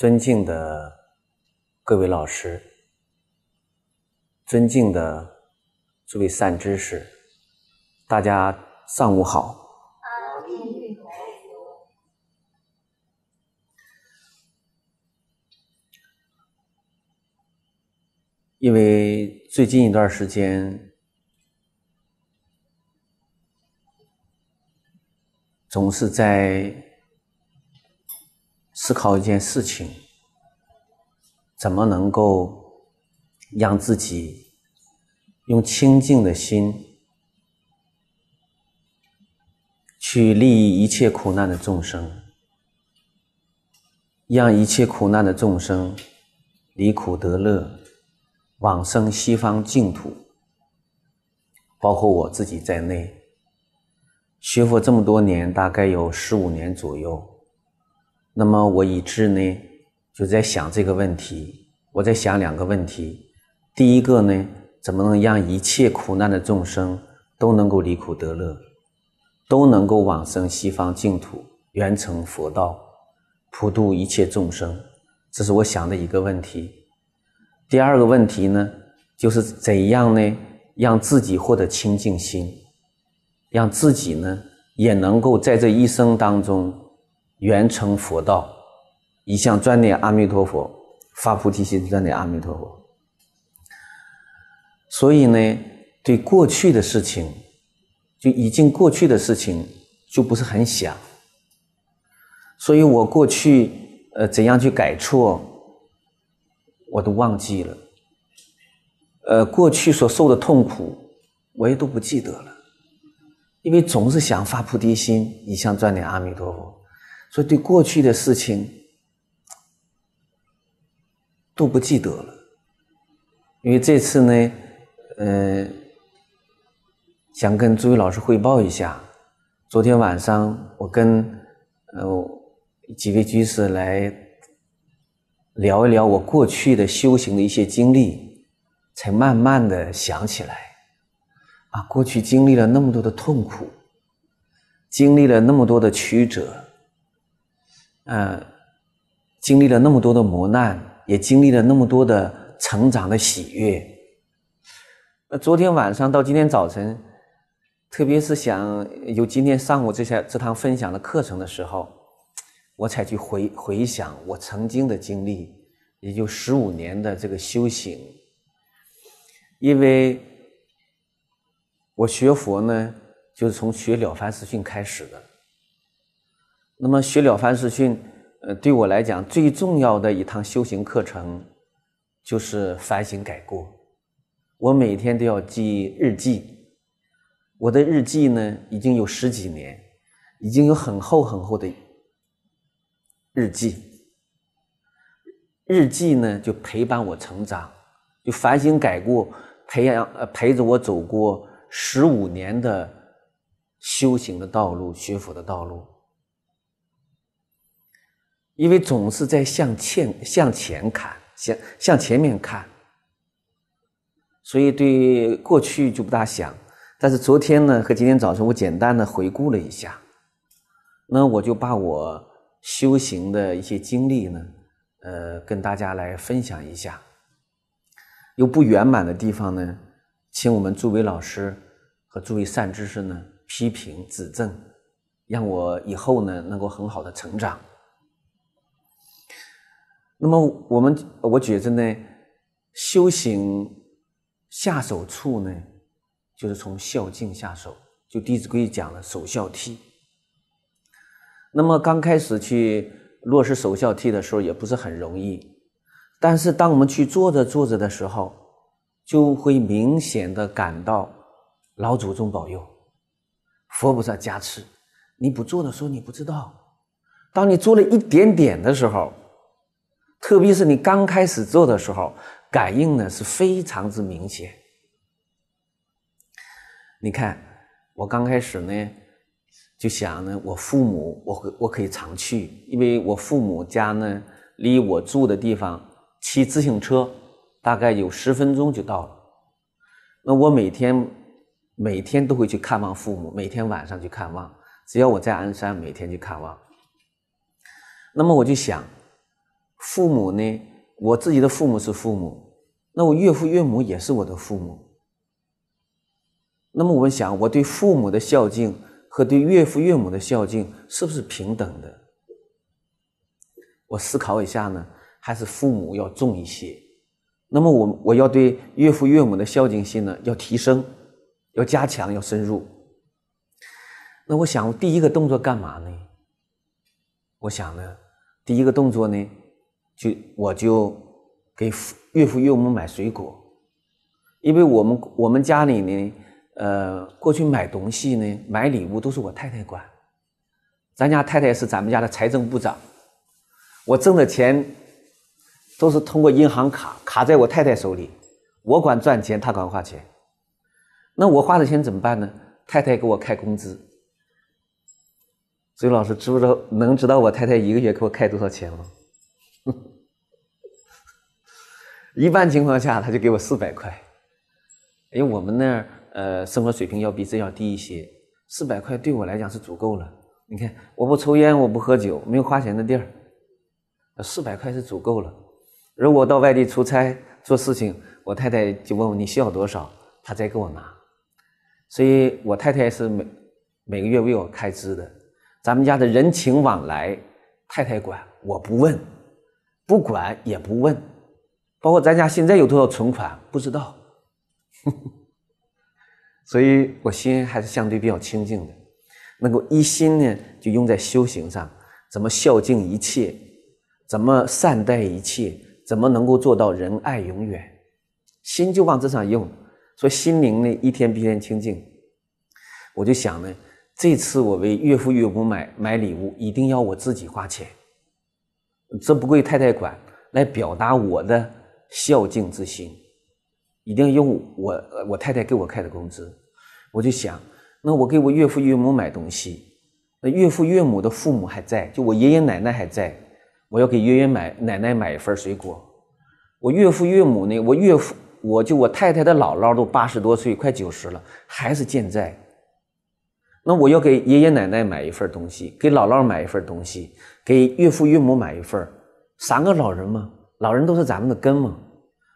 尊敬的各位老师，尊敬的诸位善知识，大家上午好。因为最近一段时间，总是在。思考一件事情，怎么能够让自己用清净的心去利益一切苦难的众生，让一切苦难的众生离苦得乐，往生西方净土，包括我自己在内。学佛这么多年，大概有十五年左右。那么我一直呢，就在想这个问题。我在想两个问题。第一个呢，怎么能让一切苦难的众生都能够离苦得乐，都能够往生西方净土，圆成佛道，普度一切众生？这是我想的一个问题。第二个问题呢，就是怎样呢，让自己获得清净心，让自己呢，也能够在这一生当中。圆成佛道，一向专念阿弥陀佛，发菩提心，专念阿弥陀佛。所以呢，对过去的事情，就已经过去的事情就不是很想。所以我过去呃怎样去改错，我都忘记了。呃，过去所受的痛苦，我也都不记得了，因为总是想发菩提心，一向专念阿弥陀佛。所以，对过去的事情都不记得了。因为这次呢，呃，想跟诸位老师汇报一下，昨天晚上我跟呃几位居士来聊一聊我过去的修行的一些经历，才慢慢的想起来，啊，过去经历了那么多的痛苦，经历了那么多的曲折。嗯，经历了那么多的磨难，也经历了那么多的成长的喜悦。那昨天晚上到今天早晨，特别是想有今天上午这下这堂分享的课程的时候，我才去回回想我曾经的经历，也就十五年的这个修行。因为我学佛呢，就是从学了凡四训开始的。那么学了《凡四训》，呃，对我来讲最重要的一堂修行课程就是反省改过。我每天都要记日记，我的日记呢已经有十几年，已经有很厚很厚的日记。日记呢就陪伴我成长，就反省改过，培养呃陪着我走过十五年的修行的道路、学佛的道路。因为总是在向前向前看，向向前面看，所以对过去就不大想。但是昨天呢和今天早晨，我简单的回顾了一下，那我就把我修行的一些经历呢，呃，跟大家来分享一下。有不圆满的地方呢，请我们诸位老师和诸位善知识呢批评指正，让我以后呢能够很好的成长。那么我们我觉着呢，修行下手处呢，就是从孝敬下手。就《弟子规》讲了“首孝悌”。那么刚开始去落实“首孝悌”的时候，也不是很容易。但是当我们去做着做着的时候，就会明显的感到老祖宗保佑，佛菩萨加持。你不做的时候，你不知道；当你做了一点点的时候，特别是你刚开始做的时候，感应呢是非常之明显。你看，我刚开始呢就想呢，我父母，我会，我可以常去，因为我父母家呢离我住的地方骑自行车大概有十分钟就到了。那我每天每天都会去看望父母，每天晚上去看望，只要我在鞍山，每天去看望。那么我就想。父母呢？我自己的父母是父母，那我岳父岳母也是我的父母。那么我们想，我对父母的孝敬和对岳父岳母的孝敬是不是平等的？我思考一下呢，还是父母要重一些？那么我我要对岳父岳母的孝敬心呢，要提升，要加强，要深入。那我想第一个动作干嘛呢？我想呢，第一个动作呢。就我就给岳父岳母买水果，因为我们我们家里呢，呃，过去买东西呢，买礼物都是我太太管。咱家太太是咱们家的财政部长，我挣的钱都是通过银行卡卡在我太太手里，我管赚钱，她管花钱。那我花的钱怎么办呢？太太给我开工资。所以老师知不知道能知道我太太一个月给我开多少钱吗？一般情况下，他就给我四百块，因为我们那儿呃生活水平要比这要低一些，四百块对我来讲是足够了。你看，我不抽烟，我不喝酒，没有花钱的地儿，四百块是足够了。如果到外地出差做事情，我太太就问我你需要多少，他再给我拿。所以我太太是每每个月为我开支的。咱们家的人情往来，太太管，我不问，不管也不问。包括咱家现在有多少存款不知道，所以我心还是相对比较清净的，能够一心呢就用在修行上，怎么孝敬一切，怎么善待一切，怎么能够做到仁爱永远，心就往这上用，所以心灵呢一天比一天清净。我就想呢，这次我为岳父岳母买买礼物，一定要我自己花钱，这不归太太管，来表达我的。孝敬之心，一定要用我我太太给我开的工资。我就想，那我给我岳父岳母买东西，那岳父岳母的父母还在，就我爷爷奶奶还在。我要给爷爷买奶奶买一份水果。我岳父岳母呢？我岳父我就我太太的姥姥都八十多岁，快九十了，还是健在。那我要给爷爷奶奶买一份东西，给姥姥买一份东西，给岳父岳母买一份三个老人嘛。老人都是咱们的根嘛，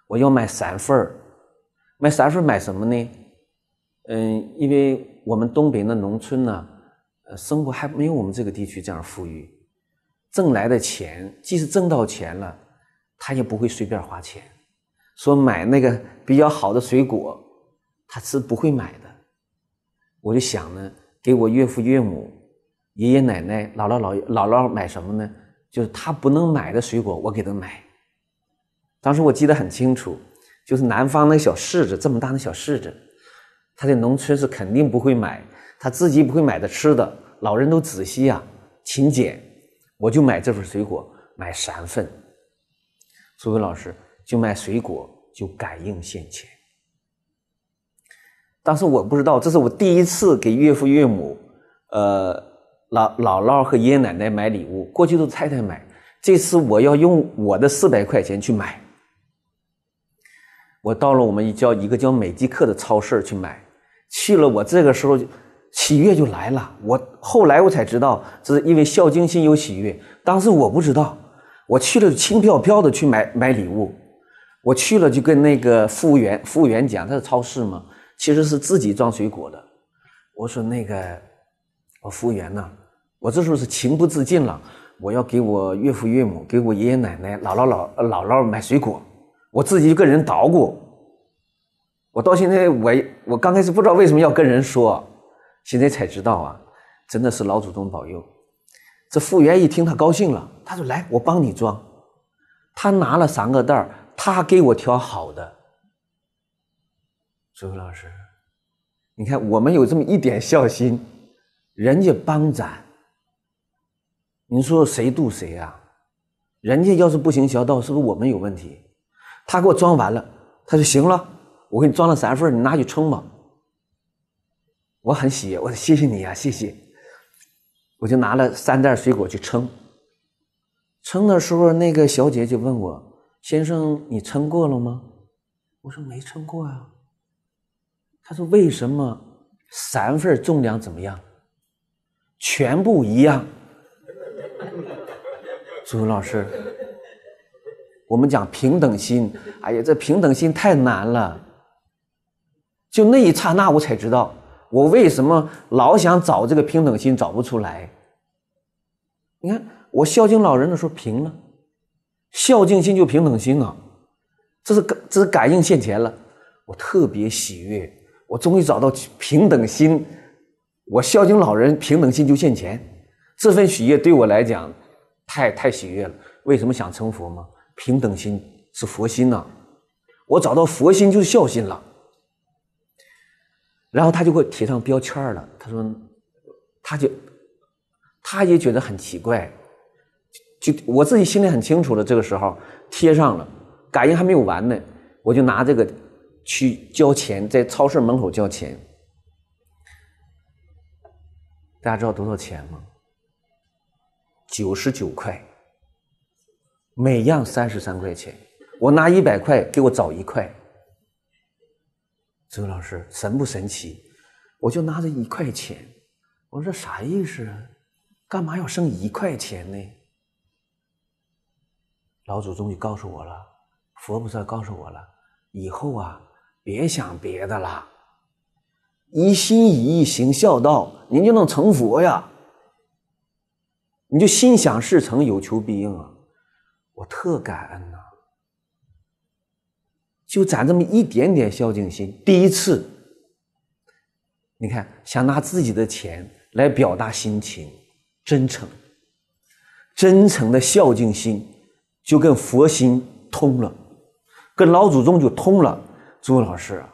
我要买三份儿，买三份儿买什么呢？嗯，因为我们东北的农村呢，呃，生活还没有我们这个地区这样富裕，挣来的钱，即使挣到钱了，他也不会随便花钱。说买那个比较好的水果，他是不会买的。我就想呢，给我岳父岳母、爷爷奶奶、姥姥姥爷、姥姥买什么呢？就是他不能买的水果，我给他买。当时我记得很清楚，就是南方那小柿子，这么大的小柿子，他在农村是肯定不会买，他自己不会买的吃的，老人都仔细啊，勤俭，我就买这份水果，买三份。苏菲老师就卖水果就感应现钱。当时我不知道，这是我第一次给岳父岳母，呃，老姥姥和爷爷奶奶买礼物，过去都太太买，这次我要用我的四百块钱去买。我到了我们叫一个叫美吉客的超市去买，去了我这个时候喜悦就来了。我后来我才知道，这是因为孝敬心有喜悦。当时我不知道，我去了轻飘飘的去买买礼物，我去了就跟那个服务员服务员讲，他是超市嘛，其实是自己装水果的。我说那个，我服务员呐，我这时候是情不自禁了，我要给我岳父岳母，给我爷爷奶奶、姥姥姥姥姥买水果。我自己就跟人捣鼓，我到现在，我我刚开始不知道为什么要跟人说，现在才知道啊，真的是老祖宗保佑。这服务员一听他高兴了，他说：“来，我帮你装。”他拿了三个袋儿，他给我挑好的。朱老师，你看我们有这么一点孝心，人家帮咱，你说谁渡谁啊？人家要是不行孝道，是不是我们有问题？他给我装完了，他说：“行了，我给你装了三份你拿去称吧。”我很喜，我说：“谢谢你啊，谢谢。”我就拿了三袋水果去称。称的时候，那个小姐就问我：“先生，你称过了吗？”我说：“没称过呀。”他说：“为什么三份重量怎么样？全部一样？” 朱老师。我们讲平等心，哎呀，这平等心太难了。就那一刹那，我才知道我为什么老想找这个平等心找不出来。你看，我孝敬老人的时候平了，孝敬心就平等心啊，这是这是感应现钱了。我特别喜悦，我终于找到平等心，我孝敬老人，平等心就现钱。这份喜悦对我来讲太太喜悦了。为什么想成佛吗？平等心是佛心呐，我找到佛心就是孝心了，然后他就会贴上标签了。他说，他就，他也觉得很奇怪，就我自己心里很清楚的。这个时候贴上了，感应还没有完呢，我就拿这个去交钱，在超市门口交钱。大家知道多少钱吗？九十九块。每样三十三块钱，我拿一百块给我找一块。周老师神不神奇？我就拿着一块钱，我说这啥意思啊？干嘛要剩一块钱呢？老祖宗就告诉我了，佛菩萨告诉我了，以后啊别想别的啦，一心一意行孝道，您就能成佛呀，你就心想事成，有求必应啊。我特感恩呐，就攒这么一点点孝敬心，第一次，你看想拿自己的钱来表达心情，真诚，真诚的孝敬心，就跟佛心通了，跟老祖宗就通了，朱老师，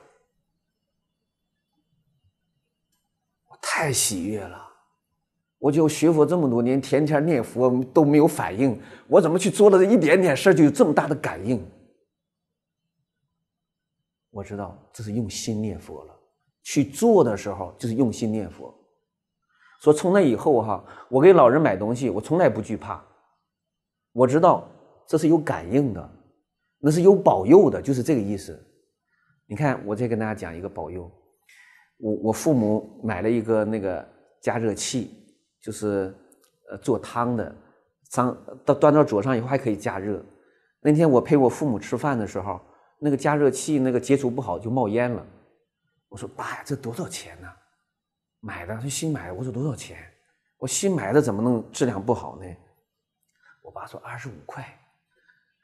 我太喜悦了。我就学佛这么多年，天天念佛都没有反应，我怎么去做了这一点点事就有这么大的感应？我知道这是用心念佛了，去做的时候就是用心念佛。说从那以后哈，我给老人买东西，我从来不惧怕，我知道这是有感应的，那是有保佑的，就是这个意思。你看，我再跟大家讲一个保佑，我我父母买了一个那个加热器。就是，呃，做汤的，上到端到桌上以后还可以加热。那天我陪我父母吃饭的时候，那个加热器那个接触不好就冒烟了。我说爸，这多少钱呢？买的，说新买的。我说多少钱？我新买的怎么能质量不好呢？我爸说二十五块。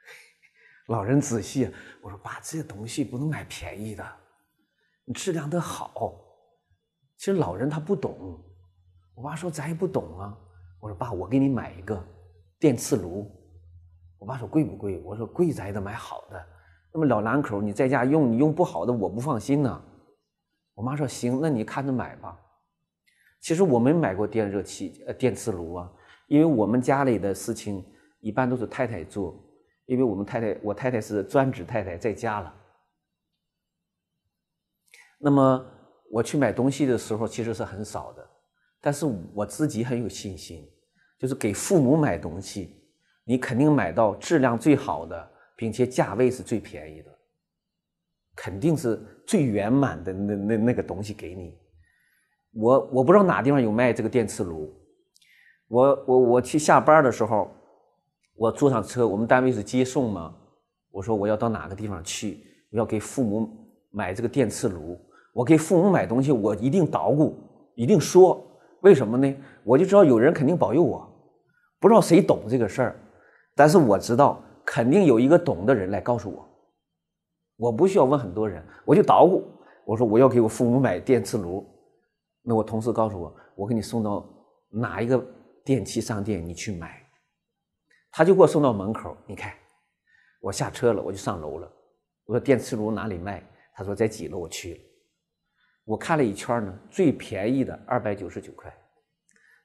老人仔细，我说爸，这东西不能买便宜的，你质量得好。其实老人他不懂。我爸说：“咱也不懂啊。”我说：“爸，我给你买一个电磁炉。”我爸说：“贵不贵？”我说：“贵咱也得买好的。那么老两口，你在家用你用不好的，我不放心呢。”我妈说：“行，那你看着买吧。”其实我没买过电热器、呃电磁炉啊，因为我们家里的事情一般都是太太做，因为我们太太，我太太是专职太太在家了。那么我去买东西的时候，其实是很少的。但是我自己很有信心，就是给父母买东西，你肯定买到质量最好的，并且价位是最便宜的，肯定是最圆满的那那那个东西给你。我我不知道哪地方有卖这个电磁炉，我我我去下班的时候，我坐上车，我们单位是接送嘛。我说我要到哪个地方去，我要给父母买这个电磁炉。我给父母买东西，我一定捣鼓，一定说。为什么呢？我就知道有人肯定保佑我，不知道谁懂这个事儿，但是我知道肯定有一个懂的人来告诉我，我不需要问很多人，我就捣鼓。我说我要给我父母买电磁炉，那我同事告诉我，我给你送到哪一个电器商店你去买，他就给我送到门口。你看，我下车了，我就上楼了。我说电磁炉哪里卖？他说在几楼？我去了。我看了一圈呢，最便宜的二百九十九块，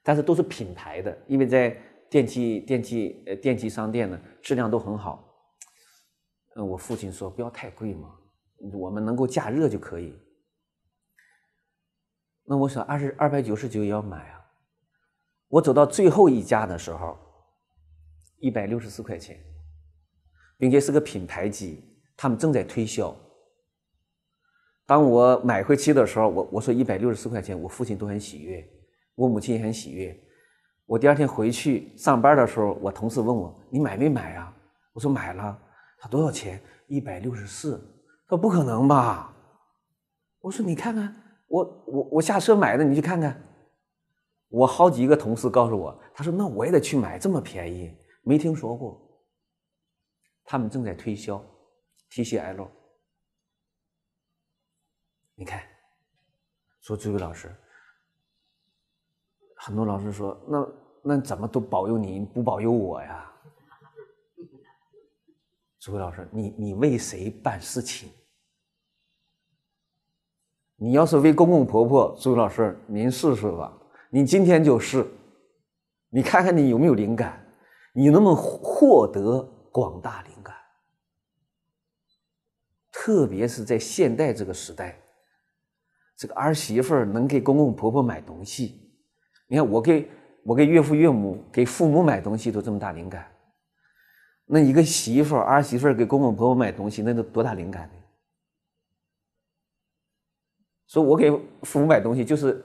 但是都是品牌的，因为在电器电器呃电器商店呢，质量都很好。嗯，我父亲说不要太贵嘛，我们能够加热就可以。那我想二十二百九十九也要买啊。我走到最后一家的时候，一百六十四块钱，并且是个品牌机，他们正在推销。当我买回去的时候，我我说一百六十四块钱，我父亲都很喜悦，我母亲也很喜悦。我第二天回去上班的时候，我同事问我：“你买没买啊？”我说：“买了。”他多少钱？一百六十四。他不可能吧？我说：“你看看，我我我下车买的，你去看看。”我好几个同事告诉我，他说：“那我也得去买，这么便宜，没听说过。”他们正在推销 TCL。你看，说这位老师，很多老师说，那那怎么都保佑你不保佑我呀？诸位老师，你你为谁办事情？你要是为公公婆婆，诸位老师您试试吧。你今天就试，你看看你有没有灵感，你能不能获得广大灵感？特别是在现代这个时代。这个儿媳妇能给公公婆婆买东西，你看我给我给岳父岳母、给父母买东西都这么大灵感，那一个媳妇儿、儿媳妇儿给公公婆婆买东西那都多大灵感呢？所以，我给父母买东西就是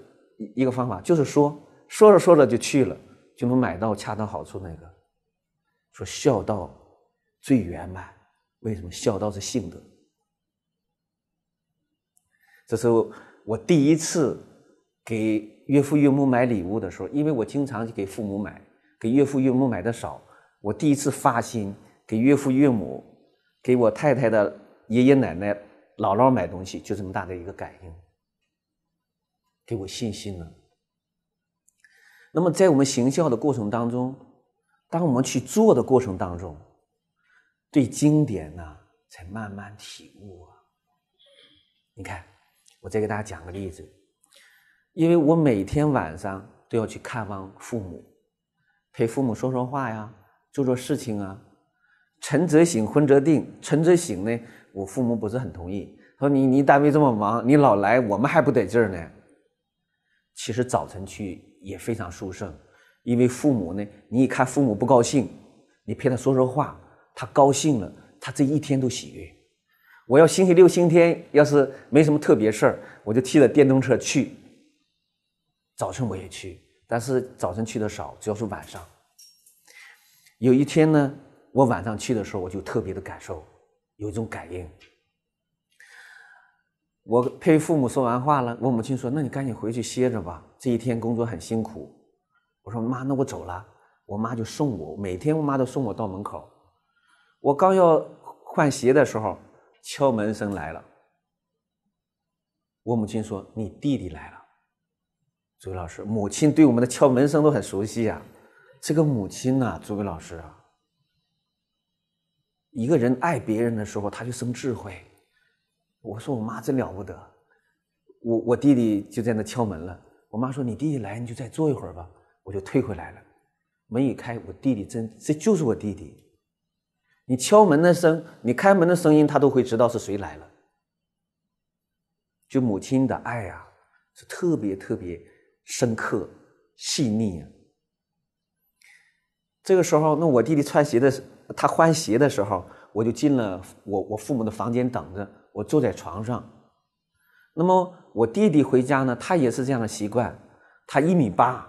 一个方法，就是说，说着说着就去了，就能买到恰到好处那个。说孝道最圆满，为什么？孝道是性德，这时候。我第一次给岳父岳母买礼物的时候，因为我经常给父母买，给岳父岳母买的少。我第一次发心给岳父岳母、给我太太的爷爷奶奶、姥姥买东西，就这么大的一个感应，给我信心了。那么，在我们行孝的过程当中，当我们去做的过程当中，对经典呢，才慢慢体悟啊。你看。我再给大家讲个例子，因为我每天晚上都要去看望父母，陪父母说说话呀，做做事情啊。晨则醒，昏则定。晨则醒呢，我父母不是很同意，说你你单位这么忙，你老来我们还不得劲儿呢。其实早晨去也非常舒适，因为父母呢，你一看父母不高兴，你陪他说说话，他高兴了，他这一天都喜悦。我要星期六、星期天，要是没什么特别事儿，我就骑着电动车去。早晨我也去，但是早晨去的少，主要是晚上。有一天呢，我晚上去的时候，我就特别的感受，有一种感应。我陪父母说完话了，我母亲说：“那你赶紧回去歇着吧，这一天工作很辛苦。”我说：“妈，那我走了。”我妈就送我，每天我妈都送我到门口。我刚要换鞋的时候。敲门声来了，我母亲说：“你弟弟来了。”朱伟老师，母亲对我们的敲门声都很熟悉啊。这个母亲呐，朱伟老师啊，一个人爱别人的时候，他就生智慧。我说：“我妈真了不得。”我我弟弟就在那敲门了。我妈说：“你弟弟来，你就再坐一会儿吧。”我就退回来了。门一开，我弟弟真，这就是我弟弟。你敲门的声，你开门的声音，他都会知道是谁来了。就母亲的爱呀，是特别特别深刻、细腻啊。这个时候，那我弟弟穿鞋的，他换鞋的时候，我就进了我我父母的房间等着。我坐在床上。那么我弟弟回家呢，他也是这样的习惯。他一米八，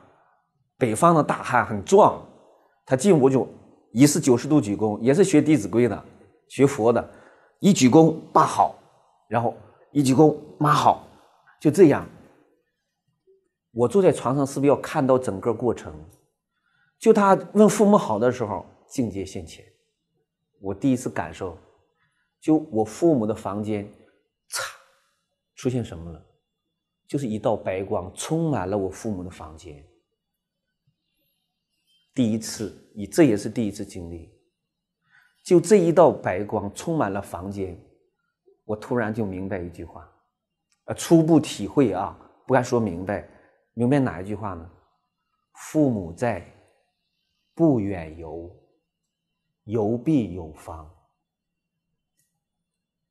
北方的大汉，很壮。他进屋就。也是九十度鞠躬，也是学《弟子规》的，学佛的，一鞠躬爸好，然后一鞠躬妈好，就这样。我坐在床上，是不是要看到整个过程？就他问父母好的时候，境界现前。我第一次感受，就我父母的房间，嚓，出现什么了？就是一道白光充满了我父母的房间。第一次，你这也是第一次经历，就这一道白光充满了房间，我突然就明白一句话，呃，初步体会啊，不敢说明白，明白哪一句话呢？父母在，不远游，游必有方。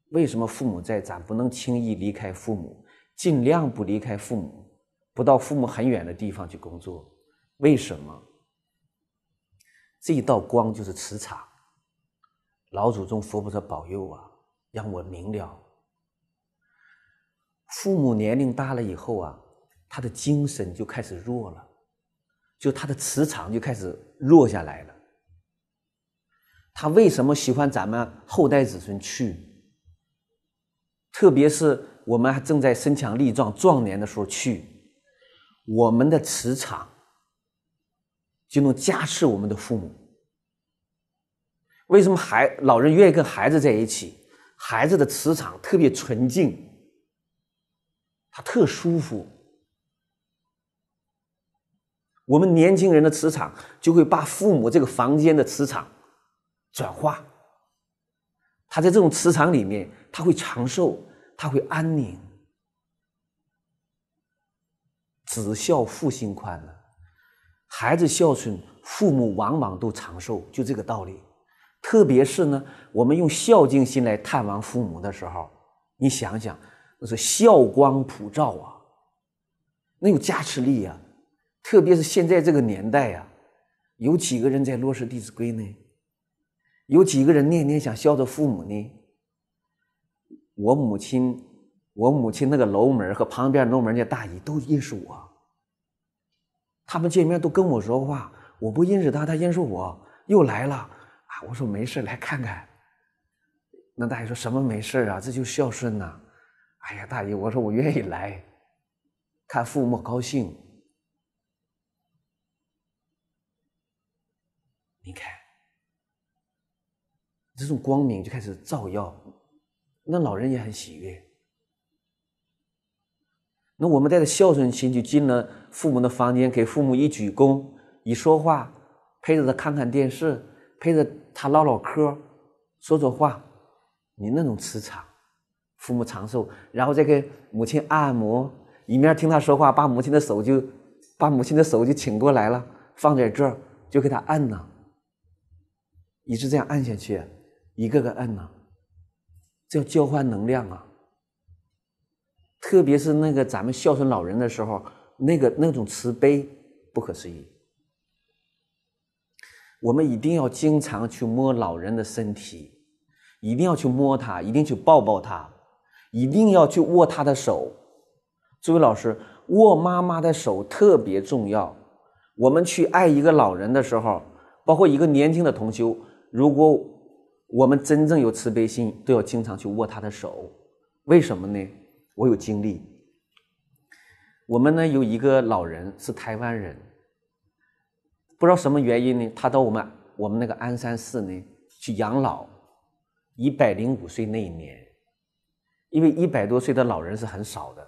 为什么父母在，咱不能轻易离开父母，尽量不离开父母，不到父母很远的地方去工作？为什么？这一道光就是磁场，老祖宗、佛菩萨保佑啊，让我明了。父母年龄大了以后啊，他的精神就开始弱了，就他的磁场就开始弱下来了。他为什么喜欢咱们后代子孙去？特别是我们还正在身强力壮壮年的时候去，我们的磁场。就能加持我们的父母。为什么孩老人愿意跟孩子在一起？孩子的磁场特别纯净，他特舒服。我们年轻人的磁场就会把父母这个房间的磁场转化。他在这种磁场里面，他会长寿，他会安宁。子孝父心宽了。孩子孝顺，父母往往都长寿，就这个道理。特别是呢，我们用孝敬心来探望父母的时候，你想想，那是孝光普照啊，那有加持力呀。特别是现在这个年代呀，有几个人在落实《弟子规》呢？有几个人念念想孝着父母呢？我母亲，我母亲那个楼门和旁边楼门那大姨都认识我。他们见面都跟我说话，我不认识他，他认识我又来了，啊，我说没事来看看。那大爷说什么没事啊，这就孝顺呐，哎呀，大爷，我说我愿意来看父母高兴，你看，这种光明就开始照耀，那老人也很喜悦。那我们带着孝顺心，就进了父母的房间，给父母一鞠躬，一说话，陪着他看看电视，陪着他唠唠嗑，说说话，你那种磁场，父母长寿。然后再给母亲按摩，一面听他说话，把母亲的手就，把母亲的手就请过来了，放在这儿，就给他按呢，一直这样按下去，一个个按呢，这交换能量啊。特别是那个咱们孝顺老人的时候，那个那种慈悲不可思议。我们一定要经常去摸老人的身体，一定要去摸他，一定去抱抱他，一定要去握他的手。诸位老师，握妈妈的手特别重要。我们去爱一个老人的时候，包括一个年轻的同修，如果我们真正有慈悲心，都要经常去握他的手。为什么呢？我有经历，我们呢有一个老人是台湾人，不知道什么原因呢，他到我们我们那个鞍山市呢去养老，一百零五岁那一年，因为一百多岁的老人是很少的，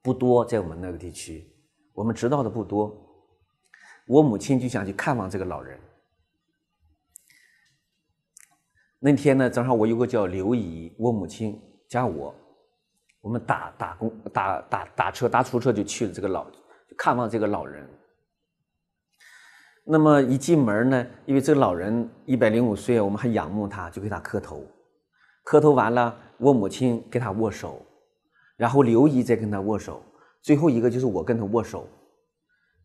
不多在我们那个地区，我们知道的不多，我母亲就想去看望这个老人。那天呢，正好我有个叫刘姨，我母亲加我。我们打打工打打打车打出租车就去了这个老看望这个老人。那么一进门呢，因为这个老人一百零五岁，我们还仰慕他，就给他磕头。磕头完了，我母亲给他握手，然后刘姨再跟他握手，最后一个就是我跟他握手。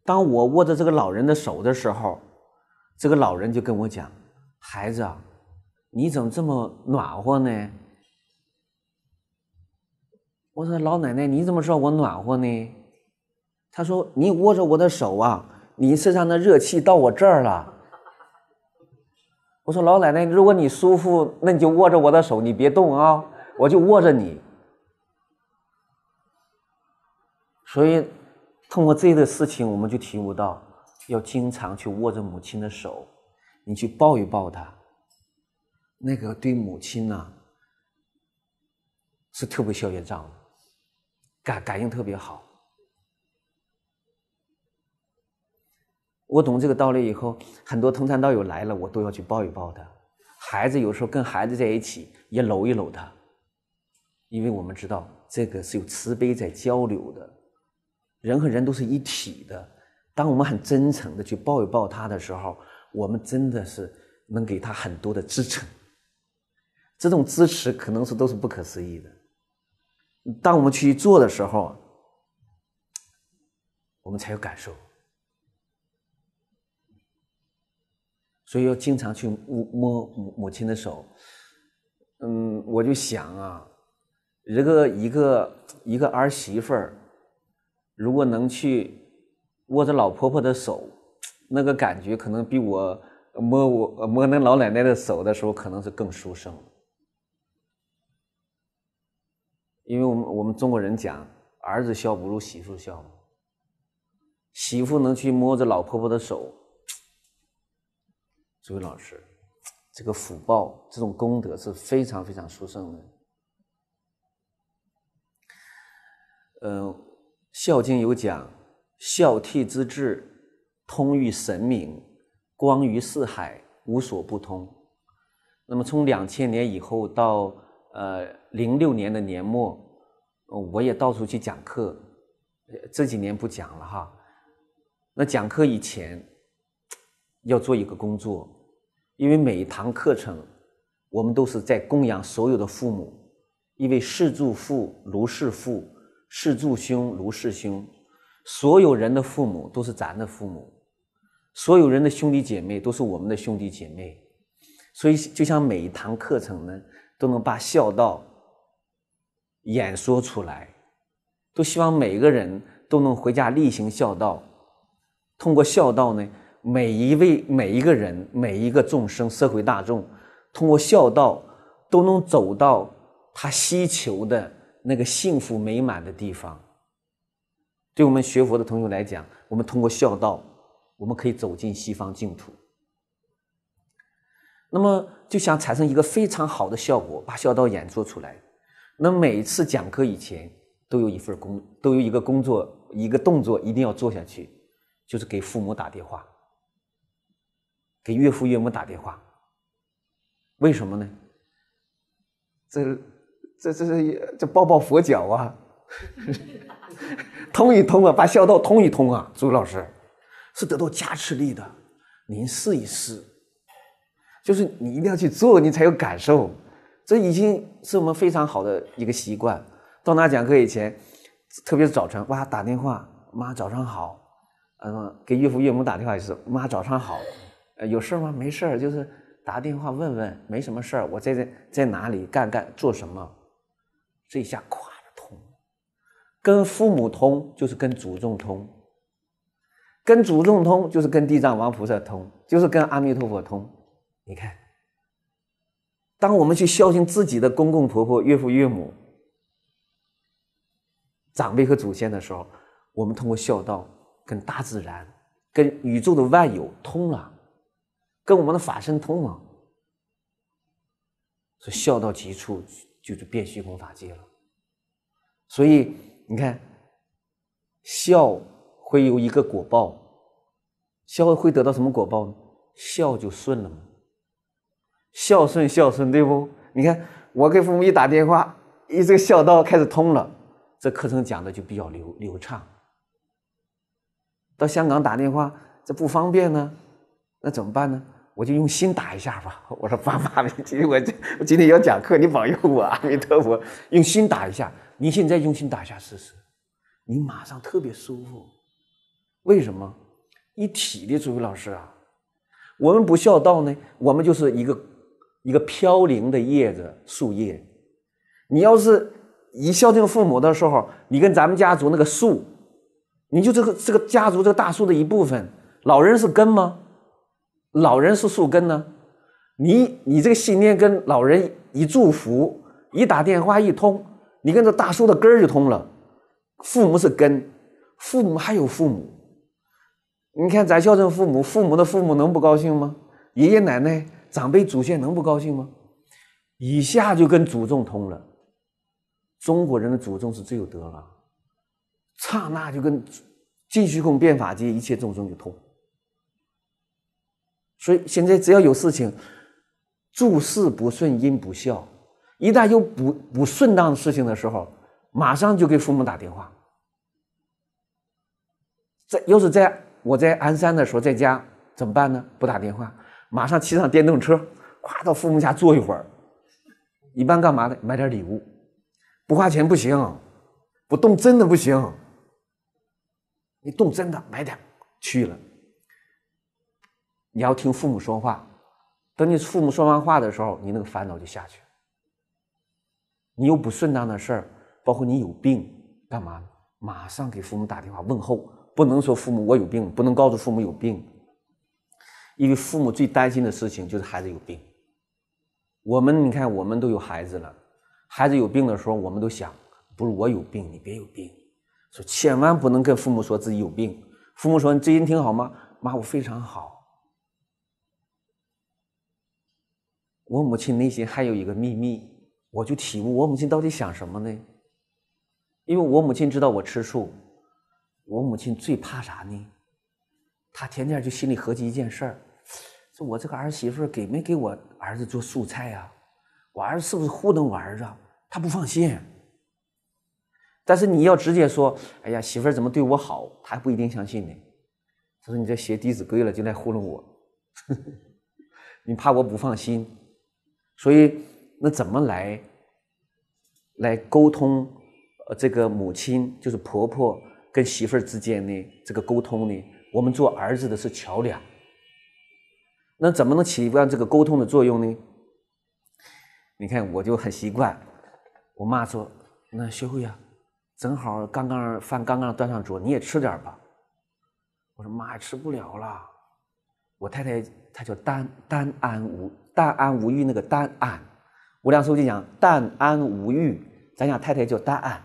当我握着这个老人的手的时候，这个老人就跟我讲：“孩子，你怎么这么暖和呢？”我说：“老奶奶，你怎么知道我暖和呢？”他说：“你握着我的手啊，你身上的热气到我这儿了。”我说：“老奶奶，如果你舒服，那你就握着我的手，你别动啊，我就握着你。”所以，通过这个事情，我们就体悟到，要经常去握着母亲的手，你去抱一抱她，那个对母亲呢，是特别消炎胀的。感感应特别好，我懂这个道理以后，很多同参道友来了，我都要去抱一抱他。孩子有时候跟孩子在一起，也搂一搂他，因为我们知道这个是有慈悲在交流的，人和人都是一体的。当我们很真诚的去抱一抱他的时候，我们真的是能给他很多的支持，这种支持可能是都是不可思议的。当我们去做的时候，我们才有感受，所以要经常去摸摸母亲的手。嗯，我就想啊，一个一个一个儿媳妇儿，如果能去握着老婆婆的手，那个感觉可能比我摸我摸那老奶奶的手的时候，可能是更舒生。因为我们我们中国人讲，儿子孝不如媳妇孝，媳妇能去摸着老婆婆的手，这位老师，这个福报，这种功德是非常非常殊胜的。嗯，《孝经》有讲，孝悌之志，通于神明，光于四海，无所不通。那么从两千年以后到。呃，零六年的年末，我也到处去讲课。这几年不讲了哈。那讲课以前要做一个工作，因为每一堂课程，我们都是在供养所有的父母，因为事住父如是父，事住兄如是兄，所有人的父母都是咱的父母，所有人的兄弟姐妹都是我们的兄弟姐妹，所以就像每一堂课程呢。都能把孝道演说出来，都希望每个人都能回家例行孝道。通过孝道呢，每一位每一个人、每一个众生、社会大众，通过孝道都能走到他希求的那个幸福美满的地方。对我们学佛的同学来讲，我们通过孝道，我们可以走进西方净土。那么就想产生一个非常好的效果，把孝道演做出来。那每次讲课以前，都有一份工，都有一个工作，一个动作一定要做下去，就是给父母打电话，给岳父岳母打电话。为什么呢？这这这这这抱抱佛脚啊，通一通啊，把孝道通一通啊。朱老师是得到加持力的，您试一试。就是你一定要去做，你才有感受。这已经是我们非常好的一个习惯。到那讲课以前，特别是早晨，哇，打电话，妈，早上好。嗯，给岳父岳母打电话也是，妈，早上好。呃，有事吗？没事儿，就是打电话问问，没什么事儿。我在这，在哪里干干，做什么？这一下，咵就通。跟父母通，就是跟祖宗通；跟祖宗通，就是跟地藏王菩萨通，就是跟阿弥陀佛通。你看，当我们去孝敬自己的公公婆婆、岳父岳母、长辈和祖先的时候，我们通过孝道跟大自然、跟宇宙的万有通了，跟我们的法身通了，所以孝到极处就是变虚空法界了。所以你看，孝会有一个果报，孝会得到什么果报呢？孝就顺了吗？孝顺，孝顺，对不？你看，我给父母一打电话，一这个孝道开始通了，这课程讲的就比较流流畅。到香港打电话，这不方便呢，那怎么办呢？我就用心打一下吧。我说，爸妈，我今我今天要讲课，你保佑我，阿弥陀佛，用心打一下。你现在用心打一下试试，你马上特别舒服。为什么？一体的诸位老师啊，我们不孝道呢，我们就是一个。一个飘零的叶子，树叶。你要是一孝敬父母的时候，你跟咱们家族那个树，你就这个这个家族这个大树的一部分。老人是根吗？老人是树根呢？你你这个信念跟老人一祝福，一打电话一通，你跟这大树的根就通了。父母是根，父母还有父母。你看咱孝敬父母，父母的父母能不高兴吗？爷爷奶奶。长辈祖先能不高兴吗？一下就跟祖宗通了。中国人的祖宗是最有德了，刹那就跟进虚空变法界一切众生就通。所以现在只要有事情，诸事不顺、因不孝，一旦有不不顺当的事情的时候，马上就给父母打电话。在要是在我在鞍山的时候，在家怎么办呢？不打电话。马上骑上电动车，夸到父母家坐一会儿。一般干嘛的？买点礼物，不花钱不行，不动真的不行。你动真的买点去了。你要听父母说话，等你父母说完话的时候，你那个烦恼就下去。你有不顺当的事儿，包括你有病，干嘛？马上给父母打电话问候，不能说父母我有病，不能告诉父母有病。因为父母最担心的事情就是孩子有病。我们你看，我们都有孩子了，孩子有病的时候，我们都想，不是我有病，你别有病。说千万不能跟父母说自己有病。父母说：“你最近挺好吗？”妈，我非常好。我母亲内心还有一个秘密，我就体悟我母亲到底想什么呢？因为我母亲知道我吃醋，我母亲最怕啥呢？她天天就心里合计一件事儿。我这个儿媳妇给没给我儿子做素菜呀？我儿子是不是糊弄我儿子？他不放心。但是你要直接说：“哎呀，媳妇儿怎么对我好？”他还不一定相信呢。他说：“你这鞋《弟子规》了，就来糊弄我？你怕我不放心？”所以，那怎么来来沟通？呃，这个母亲就是婆婆跟媳妇儿之间的这个沟通呢？我们做儿子的是桥梁。那怎么能起到这个沟通的作用呢？你看，我就很习惯。我妈说：“那学会啊，正好刚刚饭刚刚端上桌，你也吃点吧。”我说：“妈，吃不了了。”我太太她叫丹丹安无丹安无欲那个丹安，无量寿就讲丹安无欲，咱家太太叫丹安。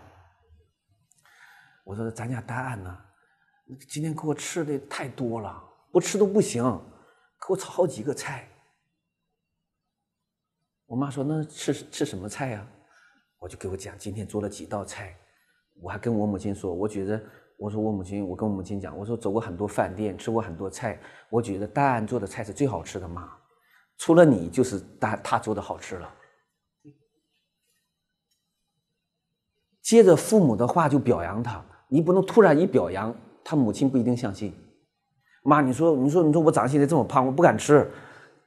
我说：“咱家丹安呢，今天给我吃的太多了，不吃都不行。”给我炒好几个菜，我妈说：“那吃吃什么菜呀？”我就给我讲今天做了几道菜，我还跟我母亲说：“我觉得，我说我母亲，我跟我母亲讲，我说走过很多饭店，吃过很多菜，我觉得大安做的菜是最好吃的嘛。除了你就是大他做的好吃了。”接着父母的话就表扬他，你不能突然一表扬，他母亲不一定相信。妈，你说，你说，你说，我长现在这么胖，我不敢吃。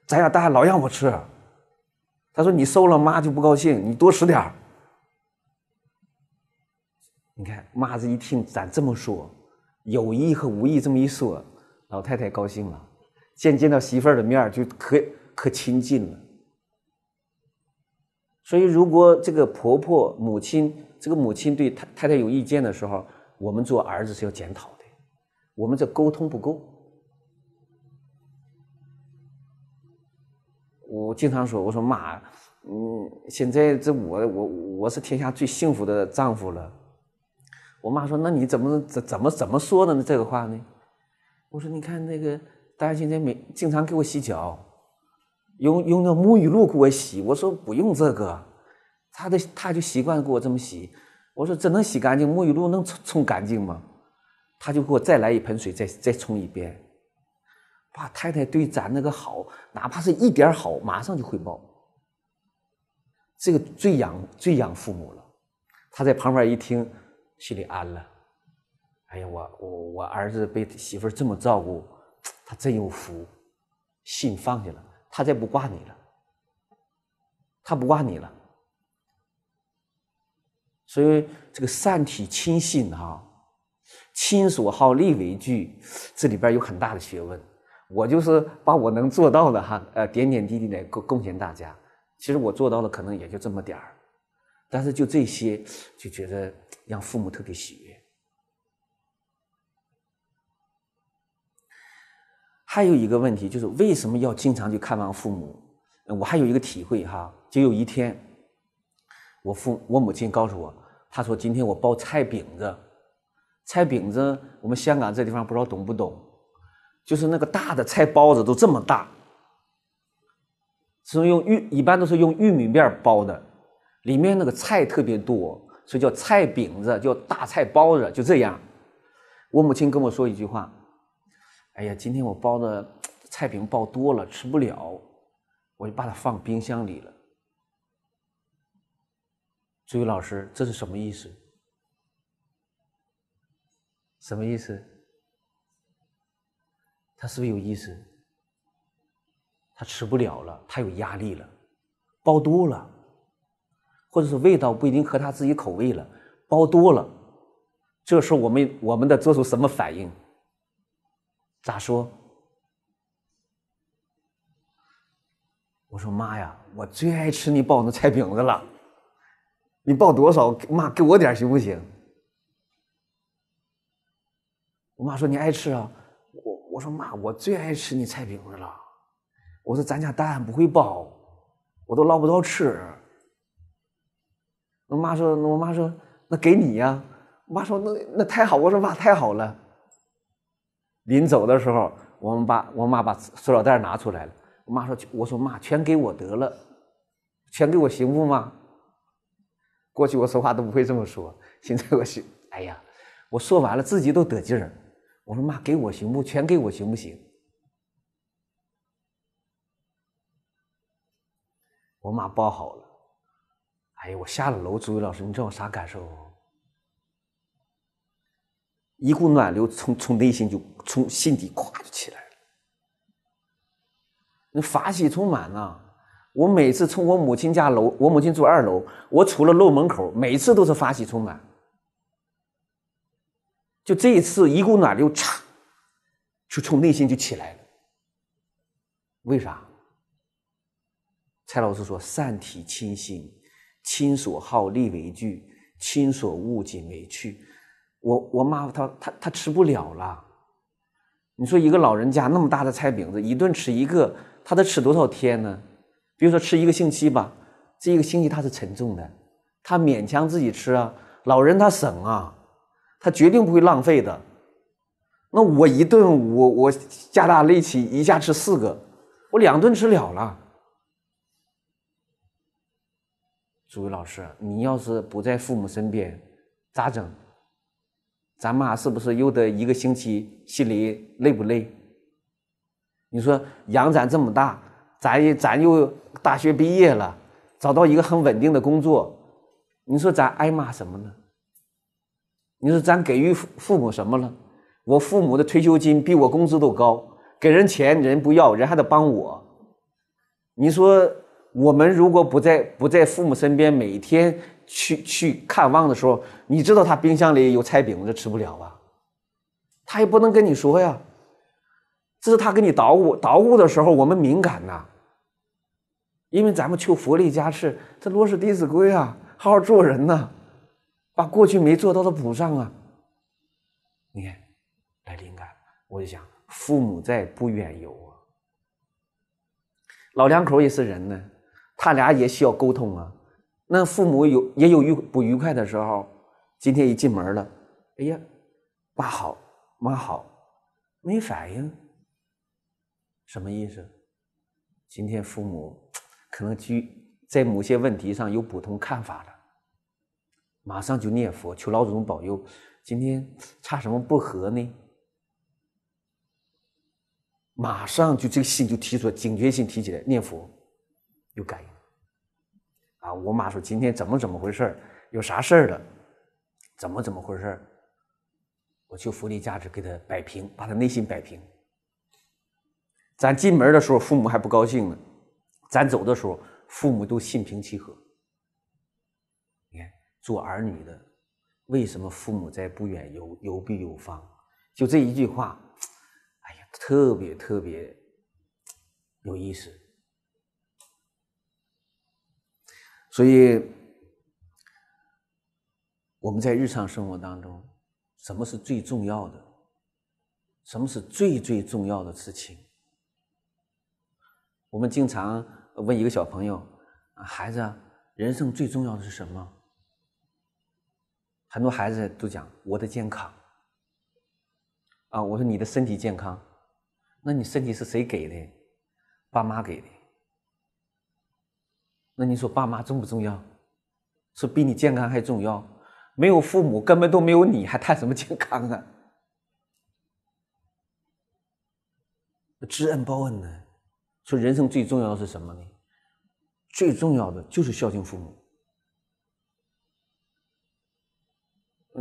咱俩大老让我吃。他说你瘦了，妈就不高兴。你多吃点儿。你看，妈子一听咱这么说，有意和无意这么一说，老太太高兴了，见见到媳妇儿的面就可可亲近了。所以，如果这个婆婆、母亲，这个母亲对太太太有意见的时候，我们做儿子是要检讨的，我们这沟通不够。我经常说，我说妈，嗯，现在这我我我是天下最幸福的丈夫了。我妈说，那你怎么怎怎么怎么说的呢？这个话呢？我说，你看那个，大家现在每经常给我洗脚，用用那沐浴露给我洗。我说不用这个，他的他就习惯给我这么洗。我说这能洗干净？沐浴露能冲冲干净吗？他就给我再来一盆水，再再冲一遍。哇！太太对咱那个好，哪怕是一点好，马上就汇报。这个最养最养父母了。他在旁边一听，心里安了。哎呀，我我我儿子被媳妇这么照顾，他真有福，心放下了。他再不挂你了，他不挂你了。所以这个善体亲心哈，亲所好力为具，这里边有很大的学问。我就是把我能做到的哈，呃，点点滴滴来贡贡献大家。其实我做到了，可能也就这么点儿，但是就这些，就觉得让父母特别喜悦。还有一个问题就是为什么要经常去看望父母？我还有一个体会哈，就有一天，我父我母亲告诉我，她说今天我包菜饼子，菜饼子我们香港这地方不知道懂不懂。就是那个大的菜包子都这么大，是用玉一般都是用玉米面包的，里面那个菜特别多，所以叫菜饼子，叫大菜包子就这样。我母亲跟我说一句话：“哎呀，今天我包的菜饼包多了，吃不了，我就把它放冰箱里了。”朱伟老师，这是什么意思？什么意思？他是不是有意思？他吃不了了，他有压力了，包多了，或者是味道不一定合他自己口味了，包多了，这时候我们我们得做出什么反应？咋说？我说妈呀，我最爱吃你包那菜饼子了，你包多少？妈给我点行不行？我妈说你爱吃啊。我说妈，我最爱吃你菜饼子了。我说咱家蛋不会包，我都捞不到吃。我妈说，我妈说，那给你呀。我妈说，那那太好。我说妈，太好了。临走的时候，我们把我妈把塑料袋拿出来了。我妈说，我说妈，全给我得了，全给我行不妈，过去我说话都不会这么说，现在我行。哎呀，我说完了，自己都得劲儿。我说妈，给我行不？全给我行不行？我妈包好了。哎呀，我下了楼，朱伟老师，你知道我啥感受？一股暖流从从内心就从心底咵就起来了。那法喜充满了。我每次从我母亲家楼，我母亲住二楼，我除了楼门口，每次都是法喜充满。就这一次，一股暖流，嚓，就从内心就起来了。为啥？蔡老师说：“善体亲心，亲所好，力为具；亲所恶，谨为去。”我我妈，她她她吃不了了。你说一个老人家那么大的菜饼子，一顿吃一个，他得吃多少天呢？比如说吃一个星期吧，这一个星期他是沉重的，他勉强自己吃啊。老人他省啊。他绝对不会浪费的。那我一顿，我我加大力气一下吃四个，我两顿吃了了。朱伟老师，你要是不在父母身边，咋整？咱妈是不是又得一个星期心里累不累？你说养咱这么大，咱也咱又大学毕业了，找到一个很稳定的工作，你说咱挨骂什么呢？你说咱给予父父母什么了？我父母的退休金比我工资都高，给人钱人不要，人还得帮我。你说我们如果不在不在父母身边，每天去去看望的时候，你知道他冰箱里有菜饼，子吃不了吧？他也不能跟你说呀。这是他给你捣鼓捣鼓的时候，我们敏感呐。因为咱们求佛力加持，这罗氏弟子规》啊，好好做人呐。把过去没做到的补上啊！你看，来灵感，我就想，父母在不远游啊。老两口也是人呢，他俩也需要沟通啊。那父母有也有愉不愉快的时候，今天一进门了，哎呀，爸好，妈好，没反应，什么意思？今天父母可能居在某些问题上有不同看法了。马上就念佛，求老祖宗保佑。今天差什么不和呢？马上就这个心就提出来，警觉性提起来，念佛有感应。啊，我妈说今天怎么怎么回事有啥事儿了？怎么怎么回事我去福利价值给他摆平，把他内心摆平。咱进门的时候父母还不高兴呢，咱走的时候父母都心平气和。做儿女的，为什么父母在不远游，游必有方？就这一句话，哎呀，特别特别有意思。所以我们在日常生活当中，什么是最重要的？什么是最最重要的事情？我们经常问一个小朋友：“孩子，人生最重要的是什么？”很多孩子都讲我的健康，啊，我说你的身体健康，那你身体是谁给的？爸妈给的。那你说爸妈重不重要？说比你健康还重要。没有父母，根本都没有你，还谈什么健康啊？知恩报恩呢？说人生最重要的是什么呢？最重要的就是孝敬父母。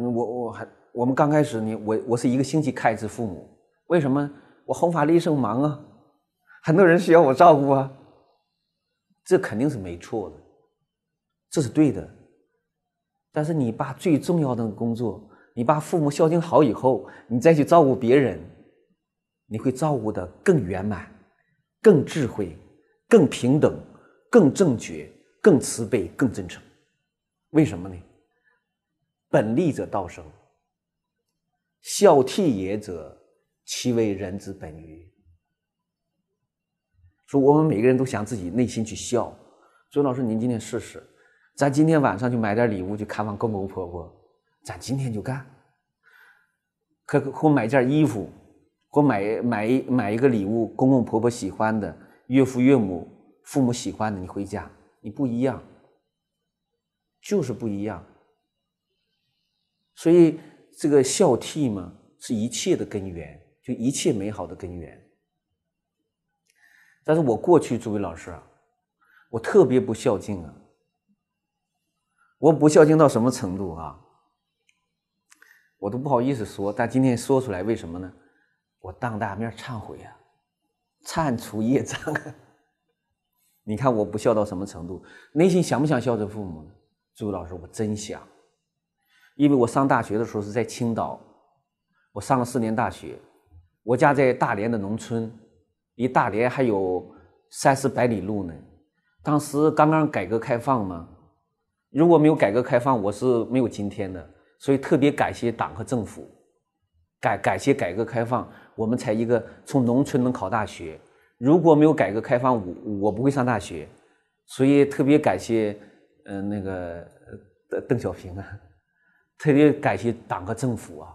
我我还我们刚开始呢，我我是一个星期看一次父母，为什么我弘法力生忙啊？很多人需要我照顾啊，这肯定是没错的，这是对的。但是你把最重要的工作，你把父母孝敬好以后，你再去照顾别人，你会照顾的更圆满、更智慧、更平等、更正觉、更慈悲、更真诚。为什么呢？本立者道生，孝悌也者，其为人之本于。说我们每个人都想自己内心去孝。说老师您今天试试，咱今天晚上就买点礼物去看望公公婆婆，咱今天就干。可或买件衣服，或买买一买一个礼物，公公婆婆喜欢的，岳父岳母、父母喜欢的，你回家你不一样，就是不一样。所以这个孝悌嘛，是一切的根源，就一切美好的根源。但是我过去，诸位老师，啊，我特别不孝敬啊！我不孝敬到什么程度啊？我都不好意思说，但今天说出来，为什么呢？我当大面忏悔啊，忏除业障啊！你看我不孝到什么程度？内心想不想孝顺父母呢？朱老师，我真想。因为我上大学的时候是在青岛，我上了四年大学，我家在大连的农村，离大连还有三四百里路呢。当时刚刚改革开放嘛，如果没有改革开放，我是没有今天的。所以特别感谢党和政府，感感谢改革开放，我们才一个从农村能考大学。如果没有改革开放，我我不会上大学，所以特别感谢嗯那个邓邓小平啊。特别感谢党和政府啊！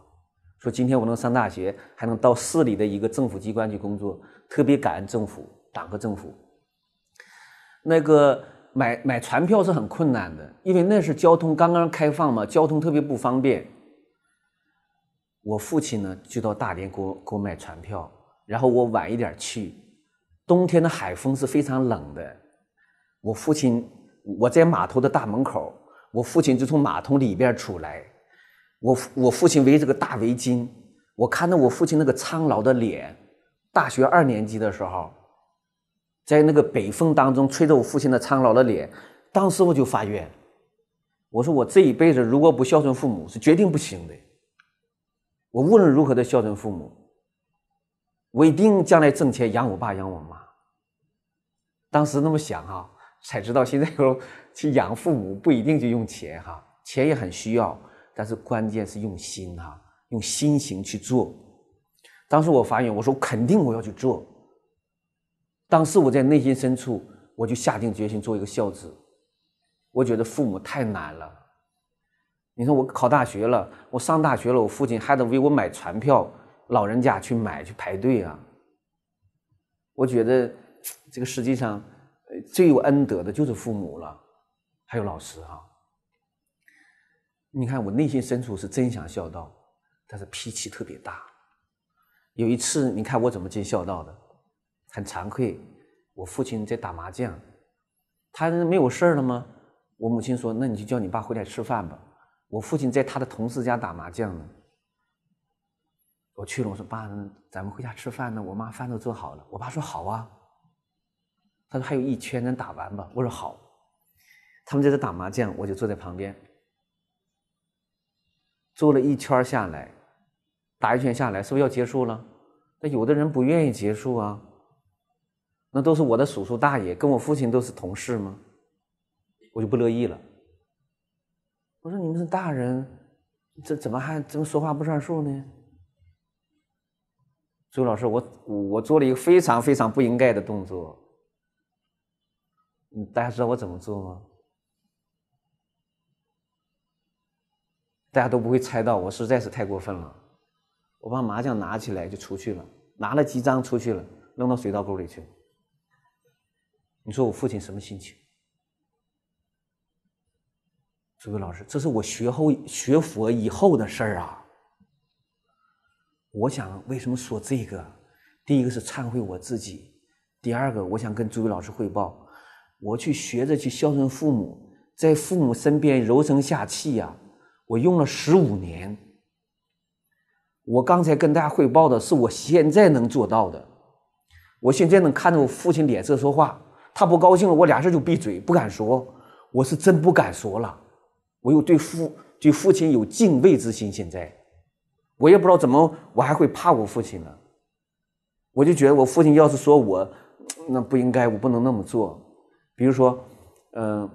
说今天我能上大学，还能到市里的一个政府机关去工作，特别感恩政府、党和政府。那个买买船票是很困难的，因为那是交通刚刚开放嘛，交通特别不方便。我父亲呢，就到大连给我给我买船票，然后我晚一点去。冬天的海风是非常冷的，我父亲我在码头的大门口，我父亲就从码头里边出来。我我父亲围着个大围巾，我看着我父亲那个苍老的脸。大学二年级的时候，在那个北风当中吹着我父亲的苍老的脸，当时我就发愿，我说我这一辈子如果不孝顺父母是绝对不行的。我无论如何的孝顺父母，我一定将来挣钱养我爸养我妈。当时那么想哈，才知道现在说 去养父母不一定就用钱哈，钱也很需要。但是关键是用心哈，用心情去做。当时我发现，我说肯定我要去做。当时我在内心深处，我就下定决心做一个孝子。我觉得父母太难了。你说我考大学了，我上大学了，我父亲还得为我买船票，老人家去买去排队啊。我觉得这个实际上最有恩德的就是父母了，还有老师哈。你看，我内心深处是真想孝道，但是脾气特别大。有一次，你看我怎么尽孝道的，很惭愧。我父亲在打麻将，他没有事儿了吗？我母亲说：“那你就叫你爸回来吃饭吧。”我父亲在他的同事家打麻将呢。我去了，我说：“爸，咱们回家吃饭呢。”我妈饭都做好了。我爸说：“好啊。”他说：“还有一圈，咱打完吧。”我说：“好。”他们在这打麻将，我就坐在旁边。做了一圈下来，打一圈下来，是不是要结束了？那有的人不愿意结束啊，那都是我的叔叔大爷，跟我父亲都是同事吗？我就不乐意了。我说你们是大人，这怎么还怎么说话不算数呢？朱老师，我我做了一个非常非常不应该的动作，大家知道我怎么做吗？大家都不会猜到，我实在是太过分了。我把麻将拿起来就出去了，拿了几张出去了，扔到水道沟里去。你说我父亲什么心情？诸位老师，这是我学后学佛以后的事儿啊。我想，为什么说这个？第一个是忏悔我自己，第二个我想跟诸位老师汇报，我去学着去孝顺父母，在父母身边柔声下气呀。我用了十五年。我刚才跟大家汇报的是我现在能做到的，我现在能看着我父亲脸色说话，他不高兴了，我俩声就闭嘴，不敢说，我是真不敢说了。我有对父对父亲有敬畏之心，现在我也不知道怎么，我还会怕我父亲呢。我就觉得我父亲要是说我，那不应该，我不能那么做。比如说，嗯，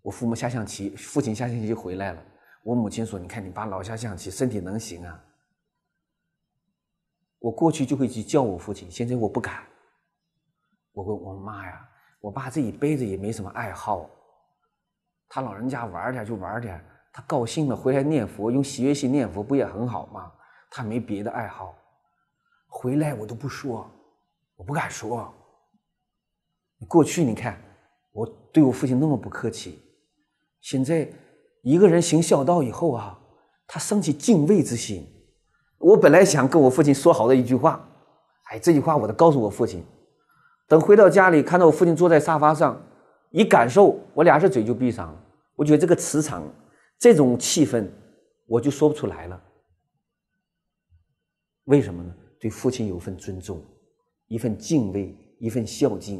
我父母下象棋，父亲下象棋就回来了。我母亲说：“你看，你爸老下象棋，身体能行啊？我过去就会去叫我父亲，现在我不敢。我问我妈呀，我爸这一辈子也没什么爱好，他老人家玩点就玩点他高兴了回来念佛，用喜悦心念佛，不也很好吗？他没别的爱好，回来我都不说，我不敢说。过去你看我对我父亲那么不客气，现在。”一个人行孝道以后啊，他升起敬畏之心。我本来想跟我父亲说好的一句话，哎，这句话我都告诉我父亲。等回到家里，看到我父亲坐在沙发上，一感受，我俩是嘴就闭上了。我觉得这个磁场，这种气氛，我就说不出来了。为什么呢？对父亲有份尊重，一份敬畏，一份孝敬。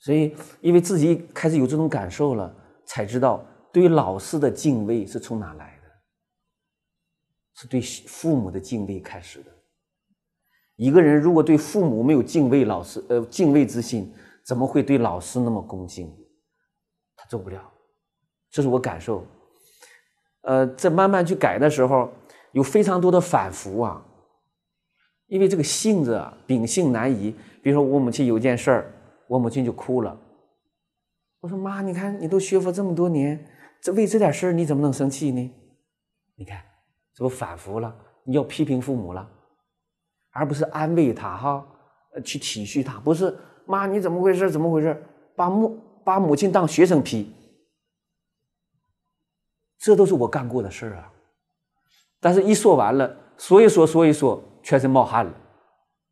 所以，因为自己开始有这种感受了，才知道。对老师的敬畏是从哪来的？是对父母的敬畏开始的。一个人如果对父母没有敬畏，老师呃敬畏之心，怎么会对老师那么恭敬？他做不了，这是我感受。呃，在慢慢去改的时候，有非常多的反复啊，因为这个性子啊，秉性难移。比如说我母亲有件事儿，我母亲就哭了。我说妈，你看你都学佛这么多年。这为这点事儿你怎么能生气呢？你看，这不反复了？你要批评父母了，而不是安慰他哈，去体恤他，不是妈你怎么回事？怎么回事？把母把母亲当学生批，这都是我干过的事儿啊！但是一说完了，所以说所以说，全身冒汗了。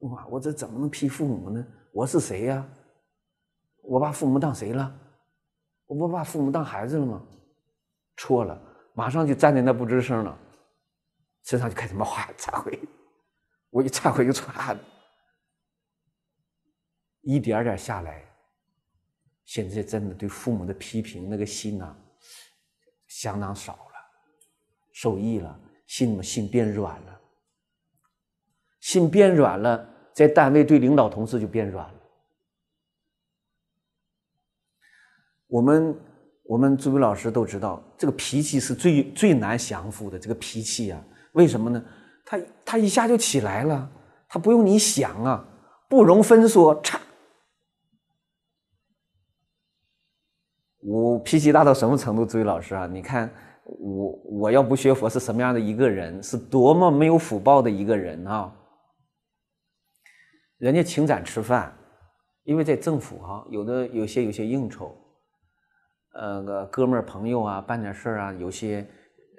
哇，我这怎么能批父母呢？我是谁呀？我把父母当谁了？我不把父母当孩子了吗？错了，马上就站在那不吱声了，身上就开始冒汗忏悔，我一忏悔就出汗，一点点下来，现在真的对父母的批评那个心呐，相当少了，受益了，心嘛心变软了，心变软了，在单位对领导同事就变软了，我们。我们诸位老师都知道，这个脾气是最最难降服的。这个脾气呀，为什么呢？他他一下就起来了，他不用你想啊，不容分说，嚓！我脾气大到什么程度？诸位老师啊，你看我我要不学佛是什么样的一个人？是多么没有福报的一个人啊！人家请咱吃饭，因为在政府哈，有的有些有些应酬。呃，哥们儿、朋友啊，办点事儿啊，有些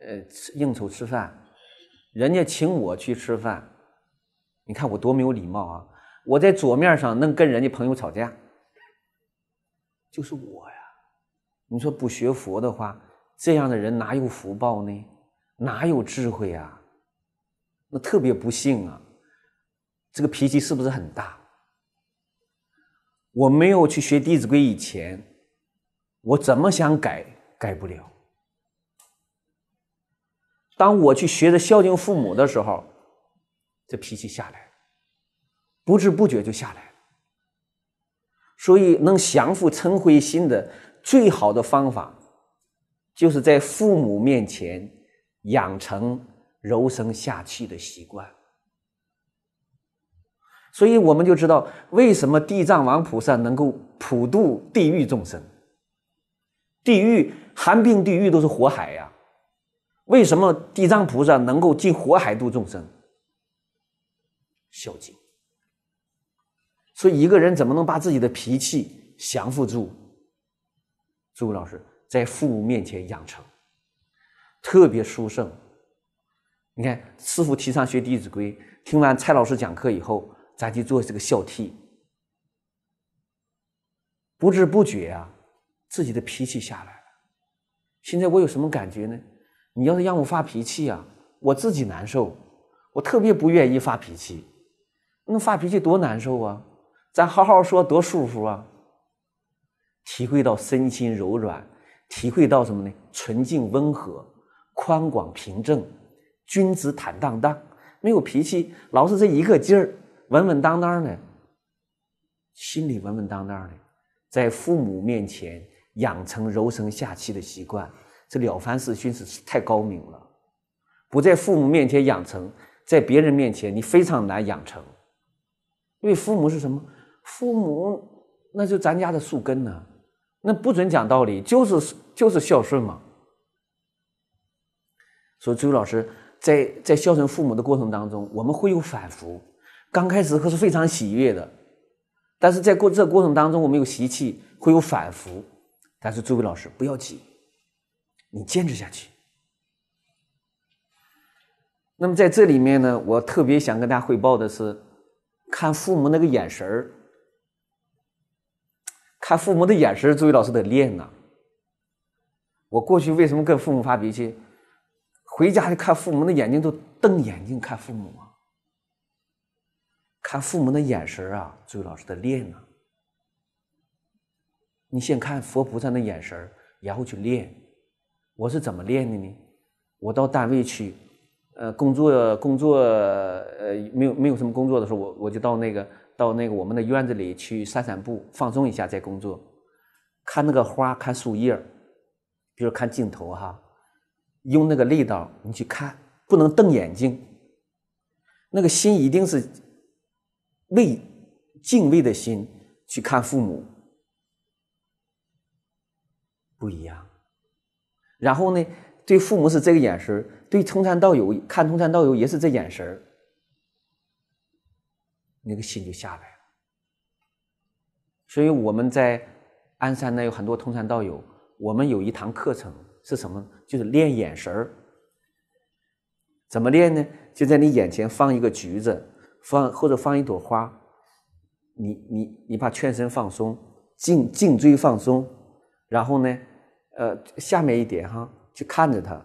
呃应酬吃饭，人家请我去吃饭，你看我多没有礼貌啊！我在桌面上能跟人家朋友吵架，就是我呀！你说不学佛的话，这样的人哪有福报呢？哪有智慧啊？那特别不幸啊！这个脾气是不是很大？我没有去学《弟子规》以前。我怎么想改改不了？当我去学着孝敬父母的时候，这脾气下来，不知不觉就下来。了。所以，能降服嗔恚心的最好的方法，就是在父母面前养成柔声下气的习惯。所以，我们就知道为什么地藏王菩萨能够普度地狱众生。地狱寒冰，地狱都是火海呀。为什么地藏菩萨能够进火海度众生？孝敬，所以一个人怎么能把自己的脾气降服住？诸位老师在父母面前养成，特别殊胜。你看，师傅提倡学《弟子规》，听完蔡老师讲课以后，咱去做这个孝悌，不知不觉啊。自己的脾气下来了。现在我有什么感觉呢？你要是让我发脾气啊，我自己难受。我特别不愿意发脾气。那发脾气多难受啊！咱好好说多舒服啊！体会到身心柔软，体会到什么呢？纯净温和，宽广平正，君子坦荡荡。没有脾气，老是这一个劲儿，稳稳当当的，心里稳稳当当的，在父母面前。养成柔声下气的习惯，这了凡四训是太高明了。不在父母面前养成，在别人面前你非常难养成，因为父母是什么？父母那就咱家的树根呢，那不准讲道理，就是就是孝顺嘛。所以朱老师在在孝顺父母的过程当中，我们会有反复，刚开始可是非常喜悦的，但是在过这过程当中，我们有习气，会有反复。但是诸位老师，不要急，你坚持下去。”那么在这里面呢，我特别想跟大家汇报的是，看父母那个眼神儿，看父母的眼神，诸位老师得练啊！我过去为什么跟父母发脾气？回家就看父母，的眼睛都瞪眼睛看父母啊！看父母的眼神啊，诸位老师得练啊！你先看佛菩萨的眼神儿，然后去练。我是怎么练的呢？我到单位去，呃，工作工作呃，没有没有什么工作的时候，我我就到那个到那个我们的院子里去散散步，放松一下再工作。看那个花，看树叶儿，比如看镜头哈，用那个力道你去看，不能瞪眼睛。那个心一定是畏敬畏的心去看父母。不一样，然后呢，对父母是这个眼神儿，对通山道友看通山道友也是这眼神儿，那个心就下来了。所以我们在鞍山呢有很多通山道友，我们有一堂课程是什么？就是练眼神儿，怎么练呢？就在你眼前放一个橘子，放或者放一朵花，你你你把全身放松，颈颈椎放松，然后呢？呃，下面一点哈，去看着它，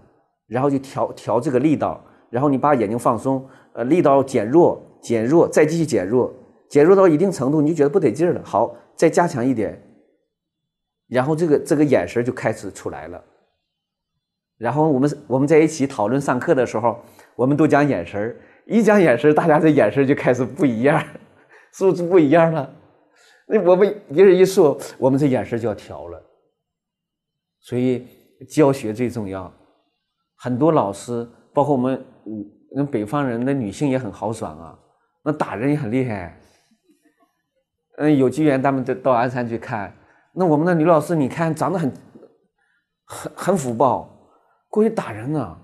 然后就调调这个力道，然后你把眼睛放松，呃，力道减弱，减弱，再继续减弱，减弱到一定程度，你就觉得不得劲儿了。好，再加强一点，然后这个这个眼神就开始出来了。然后我们我们在一起讨论上课的时候，我们都讲眼神一讲眼神大家这眼神就开始不一样，是不是不一样了？那我们别人一说，我们这眼神就要调了。所以教学最重要。很多老师，包括我们，嗯，那北方人的女性也很豪爽啊，那打人也很厉害。嗯，有机缘，咱们到到鞍山去看。那我们的女老师，你看长得很很很福报，过去打人啊，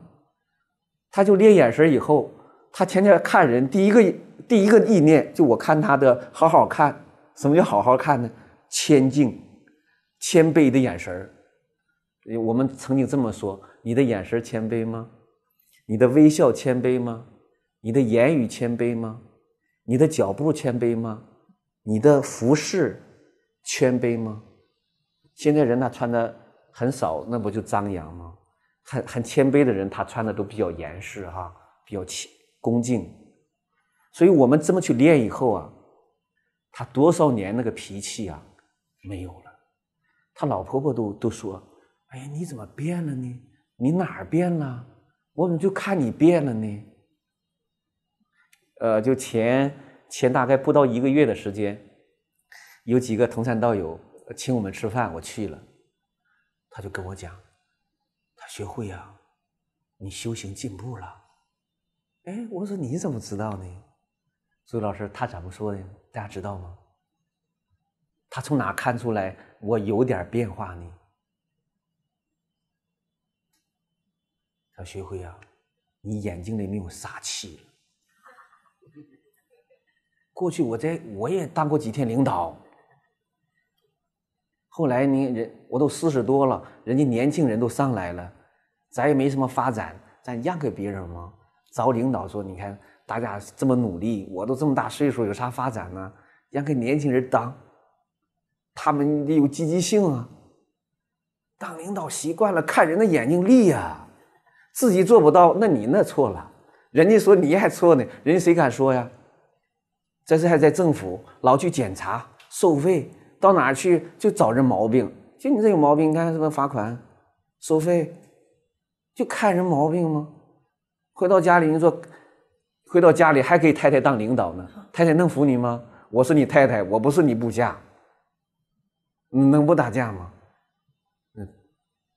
她就练眼神以后她天天看人，第一个第一个意念就我看她的好好看。什么叫好好看呢？谦敬、谦卑的眼神儿。我们曾经这么说：，你的眼神谦卑吗？你的微笑谦卑吗？你的言语谦卑吗？你的脚步谦卑吗？你的服饰谦卑吗？现在人呢穿的很少，那不就张扬吗？很很谦卑的人，他穿的都比较严实哈，比较谦恭敬。所以我们这么去练以后啊，他多少年那个脾气啊，没有了。他老婆婆都都说。哎呀，你怎么变了呢？你哪儿变了？我怎么就看你变了呢？呃，就前前大概不到一个月的时间，有几个同山道友请我们吃饭，我去了，他就跟我讲，他学会呀，你修行进步了。哎，我说你怎么知道呢？朱老师他怎么说的？大家知道吗？他从哪看出来我有点变化呢？要学会啊！你眼睛里没有杀气过去我在我也当过几天领导，后来你人我都四十多了，人家年轻人都上来了，咱也没什么发展，咱让给别人吗？找领导说：“你看大家这么努力，我都这么大岁数，有啥发展呢？让给年轻人当，他们得有积极性啊！当领导习惯了，看人的眼睛利啊！”自己做不到，那你那错了。人家说你还错呢，人家谁敢说呀？这是还在政府，老去检查、收费，到哪去就找人毛病，就你这有毛病，你看是不是罚款、收费，就看人毛病吗？回到家里，你说回到家里还给太太当领导呢？太太能服你吗？我是你太太，我不是你部下，能不打架吗？嗯，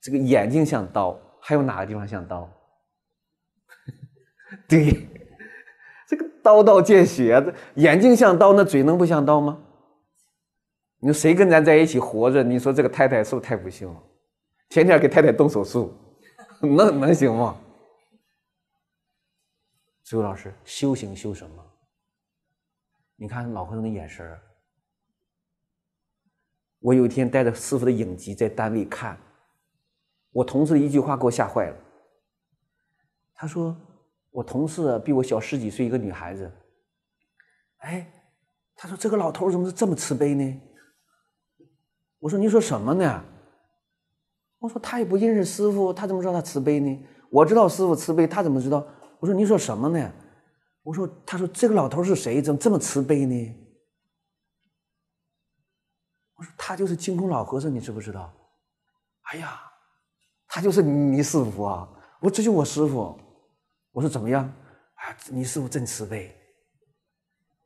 这个眼睛像刀。还有哪个地方像刀？对，这个刀刀见血，这眼睛像刀，那嘴能不像刀吗？你说谁跟咱在一起活着？你说这个太太是不是太不幸了？天天给太太动手术，能能行吗？师老师，修行修什么？你看老和尚的眼神。我有一天带着师傅的影集在单位看。我同事一句话给我吓坏了。他说：“我同事比我小十几岁，一个女孩子。”哎，他说：“这个老头怎么是这么慈悲呢？”我说：“你说什么呢？”我说：“他也不认识师傅，他怎么知道他慈悲呢？”我知道师傅慈悲，他怎么知道？我说：“你说什么呢？”我说：“他说这个老头是谁？怎么这么慈悲呢？”我说：“他就是青空老和尚，你知不知道？”哎呀！他就是你师傅啊！我这就我师傅，我说怎么样？啊，你师傅真慈悲。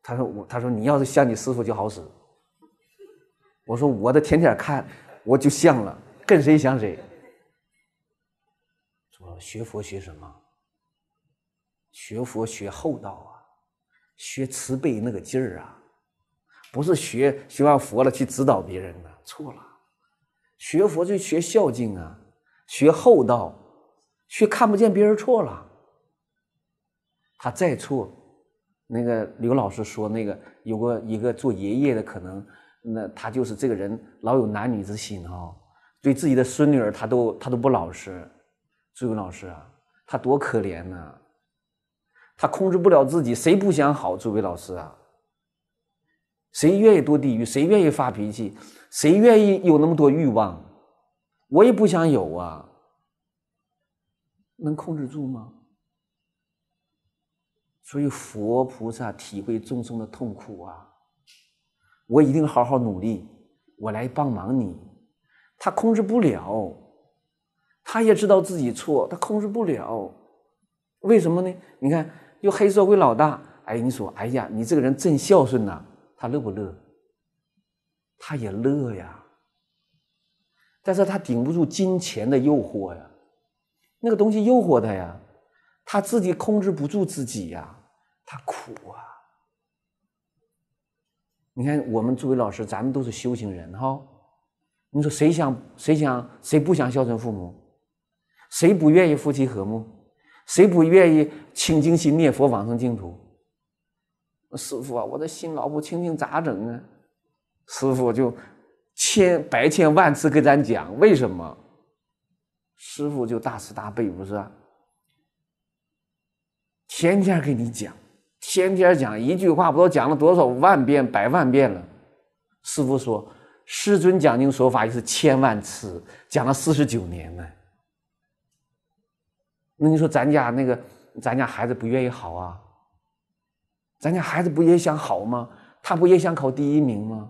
他说我，他说你要是像你师傅就好使。我说我的天天看，我就像了，跟谁像谁。说学佛学什么？学佛学厚道啊，学慈悲那个劲儿啊，不是学学完佛了去指导别人的，错了。学佛就学孝敬啊。学厚道，却看不见别人错了。他再错，那个刘老师说，那个有个一个做爷爷的，可能那他就是这个人老有男女之心啊，对自己的孙女儿他都他都不老实。朱位老师啊，他多可怜呐！他控制不了自己，谁不想好？朱伟老师啊，谁愿意多地狱？谁愿意发脾气？谁愿意有那么多欲望？我也不想有啊，能控制住吗？所以佛菩萨体会众生的痛苦啊，我一定好好努力，我来帮忙你。他控制不了，他也知道自己错，他控制不了，为什么呢？你看，又黑社会老大，哎，你说，哎呀，你这个人真孝顺啊，他乐不乐？他也乐呀。但是他顶不住金钱的诱惑呀，那个东西诱惑他呀，他自己控制不住自己呀，他苦啊！你看我们诸位老师，咱们都是修行人哈。你说谁想谁想谁不想孝顺父母？谁不愿意夫妻和睦？谁不愿意清净心念佛往生净土？师傅啊，我的心老不清净，咋整啊？师傅就。千百千万次跟咱讲，为什么？师傅就大慈大悲，不是？天天给你讲，天天讲，一句话不知道讲了多少万遍、百万遍了？师傅说：“师尊讲经说法也是千万次，讲了四十九年呢。”那你说咱家那个，咱家孩子不愿意好啊？咱家孩子不也想好吗？他不也想考第一名吗？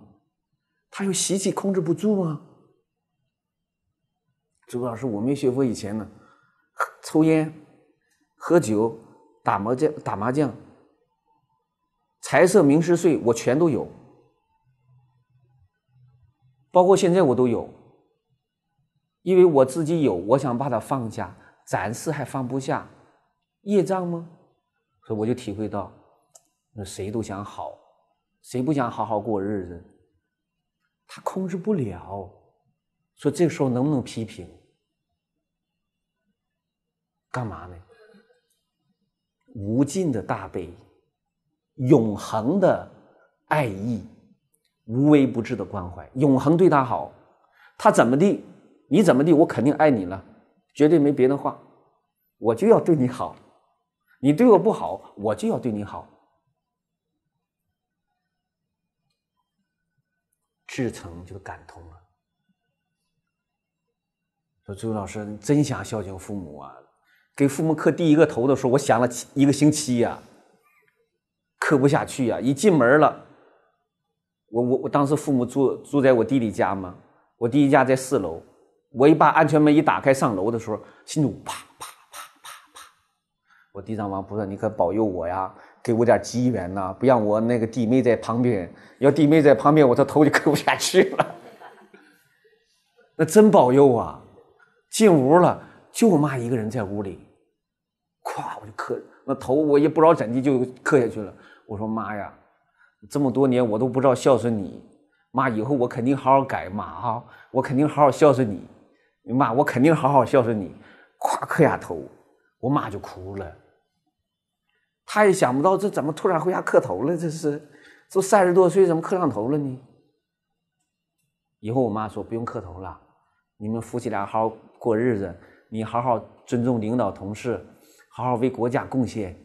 他有习气控制不住吗？朱老师，我没学佛以前呢，抽烟、喝酒、打麻将、打麻将、财色名食睡，我全都有，包括现在我都有。因为我自己有，我想把它放下，暂时还放不下，业障吗？所以我就体会到，那谁都想好，谁不想好好过日子？他控制不了，说这个时候能不能批评？干嘛呢？无尽的大悲，永恒的爱意，无微不至的关怀，永恒对他好。他怎么地，你怎么地，我肯定爱你了，绝对没别的话，我就要对你好。你对我不好，我就要对你好。至诚就感通了。说朱老师，你真想孝敬父母啊！给父母磕第一个头的时候，我想了七一个星期呀，磕不下去呀！一进门了，我我我当时父母住住在我弟弟家嘛，我弟弟家在四楼，我一把安全门一打开上楼的时候，心里啪啪。我地藏王菩萨，你可保佑我呀，给我点机缘呐，不让我那个弟妹在旁边。要弟妹在旁边，我这头就 磕不下去了。那真保佑啊！进屋了，我妈一个人在屋里，咵我就磕，那头我也不知道怎地就磕下去了。我说妈呀，这么多年我都不知道孝顺你，妈以后我肯定好好改，妈啊，我肯定好好孝顺你，你妈我肯定好好孝顺你，咵磕下头。我妈就哭了，她也想不到这怎么突然回家磕头了，这是，这三十多岁怎么磕上头了呢？以后我妈说不用磕头了，你们夫妻俩好好过日子，你好好尊重领导同事，好好为国家贡献，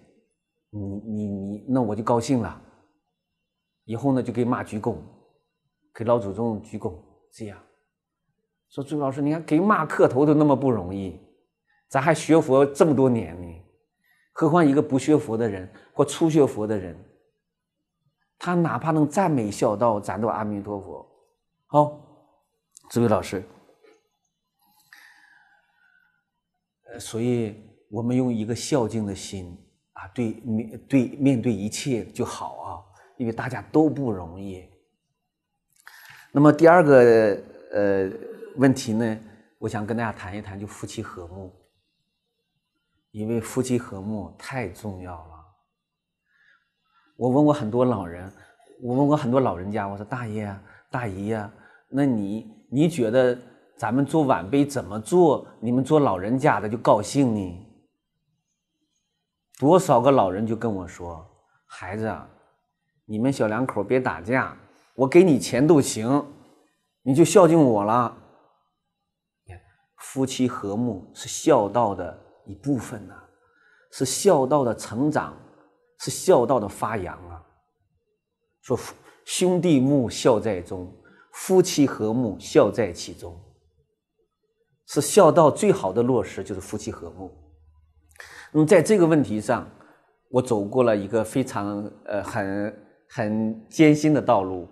你你你，那我就高兴了。以后呢，就给妈鞠躬，给老祖宗鞠躬，这样说朱老师，你看给妈磕头都那么不容易。咱还学佛这么多年呢，何况一个不学佛的人或初学佛的人，他哪怕能赞美孝道，咱都阿弥陀佛。好，这位老师，所以我们用一个孝敬的心啊，面对面对一切就好啊，因为大家都不容易。那么第二个呃问题呢，我想跟大家谈一谈，就夫妻和睦。因为夫妻和睦太重要了。我问过很多老人，我问过很多老人家，我说：“大爷、大姨呀，那你你觉得咱们做晚辈怎么做，你们做老人家的就高兴呢？”多少个老人就跟我说：“孩子，你们小两口别打架，我给你钱都行，你就孝敬我了。”夫妻和睦是孝道的。一部分呢，是孝道的成长，是孝道的发扬啊。说兄弟睦，孝在中；夫妻和睦，孝在其中。是孝道最好的落实，就是夫妻和睦。那么在这个问题上，我走过了一个非常呃很很艰辛的道路。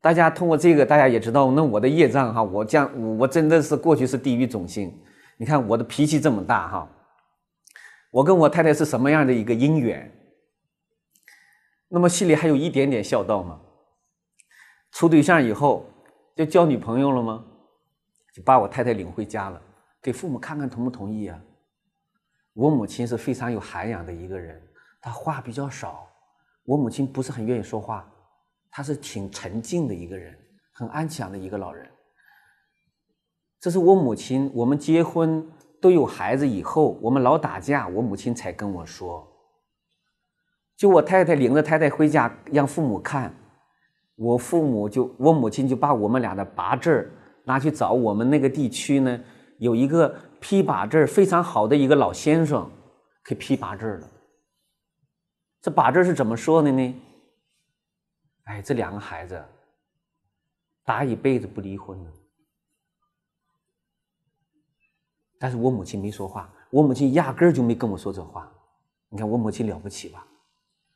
大家通过这个，大家也知道，那我的业障哈，我将我真的是过去是地狱种性。你看我的脾气这么大哈，我跟我太太是什么样的一个姻缘？那么心里还有一点点孝道吗？处对象以后就交女朋友了吗？就把我太太领回家了，给父母看看同不同意啊？我母亲是非常有涵养的一个人，她话比较少，我母亲不是很愿意说话，她是挺沉静的一个人，很安详的一个老人。这是我母亲，我们结婚都有孩子以后，我们老打架，我母亲才跟我说，就我太太领着太太回家让父母看，我父母就我母亲就把我们俩的八字拿去找我们那个地区呢，有一个批八字非常好的一个老先生，给批八字了。这八字是怎么说的呢？哎，这两个孩子打一辈子不离婚了。但是我母亲没说话，我母亲压根儿就没跟我说这话。你看我母亲了不起吧？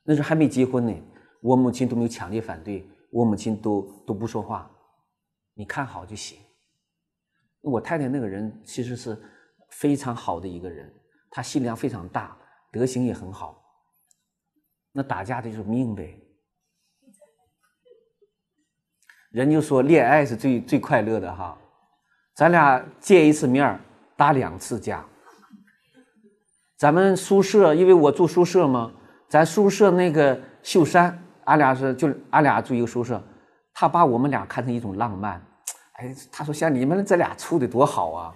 那时候还没结婚呢，我母亲都没有强烈反对，我母亲都都不说话。你看好就行。我太太那个人其实是非常好的一个人，她心量非常大，德行也很好。那打架的就是命呗。人就说恋爱是最最快乐的哈，咱俩见一次面儿。打两次架，咱们宿舍，因为我住宿舍嘛，咱宿舍那个秀山，俺俩是就俺俩住一个宿舍，他把我们俩看成一种浪漫，哎，他说像你们这俩处的多好啊，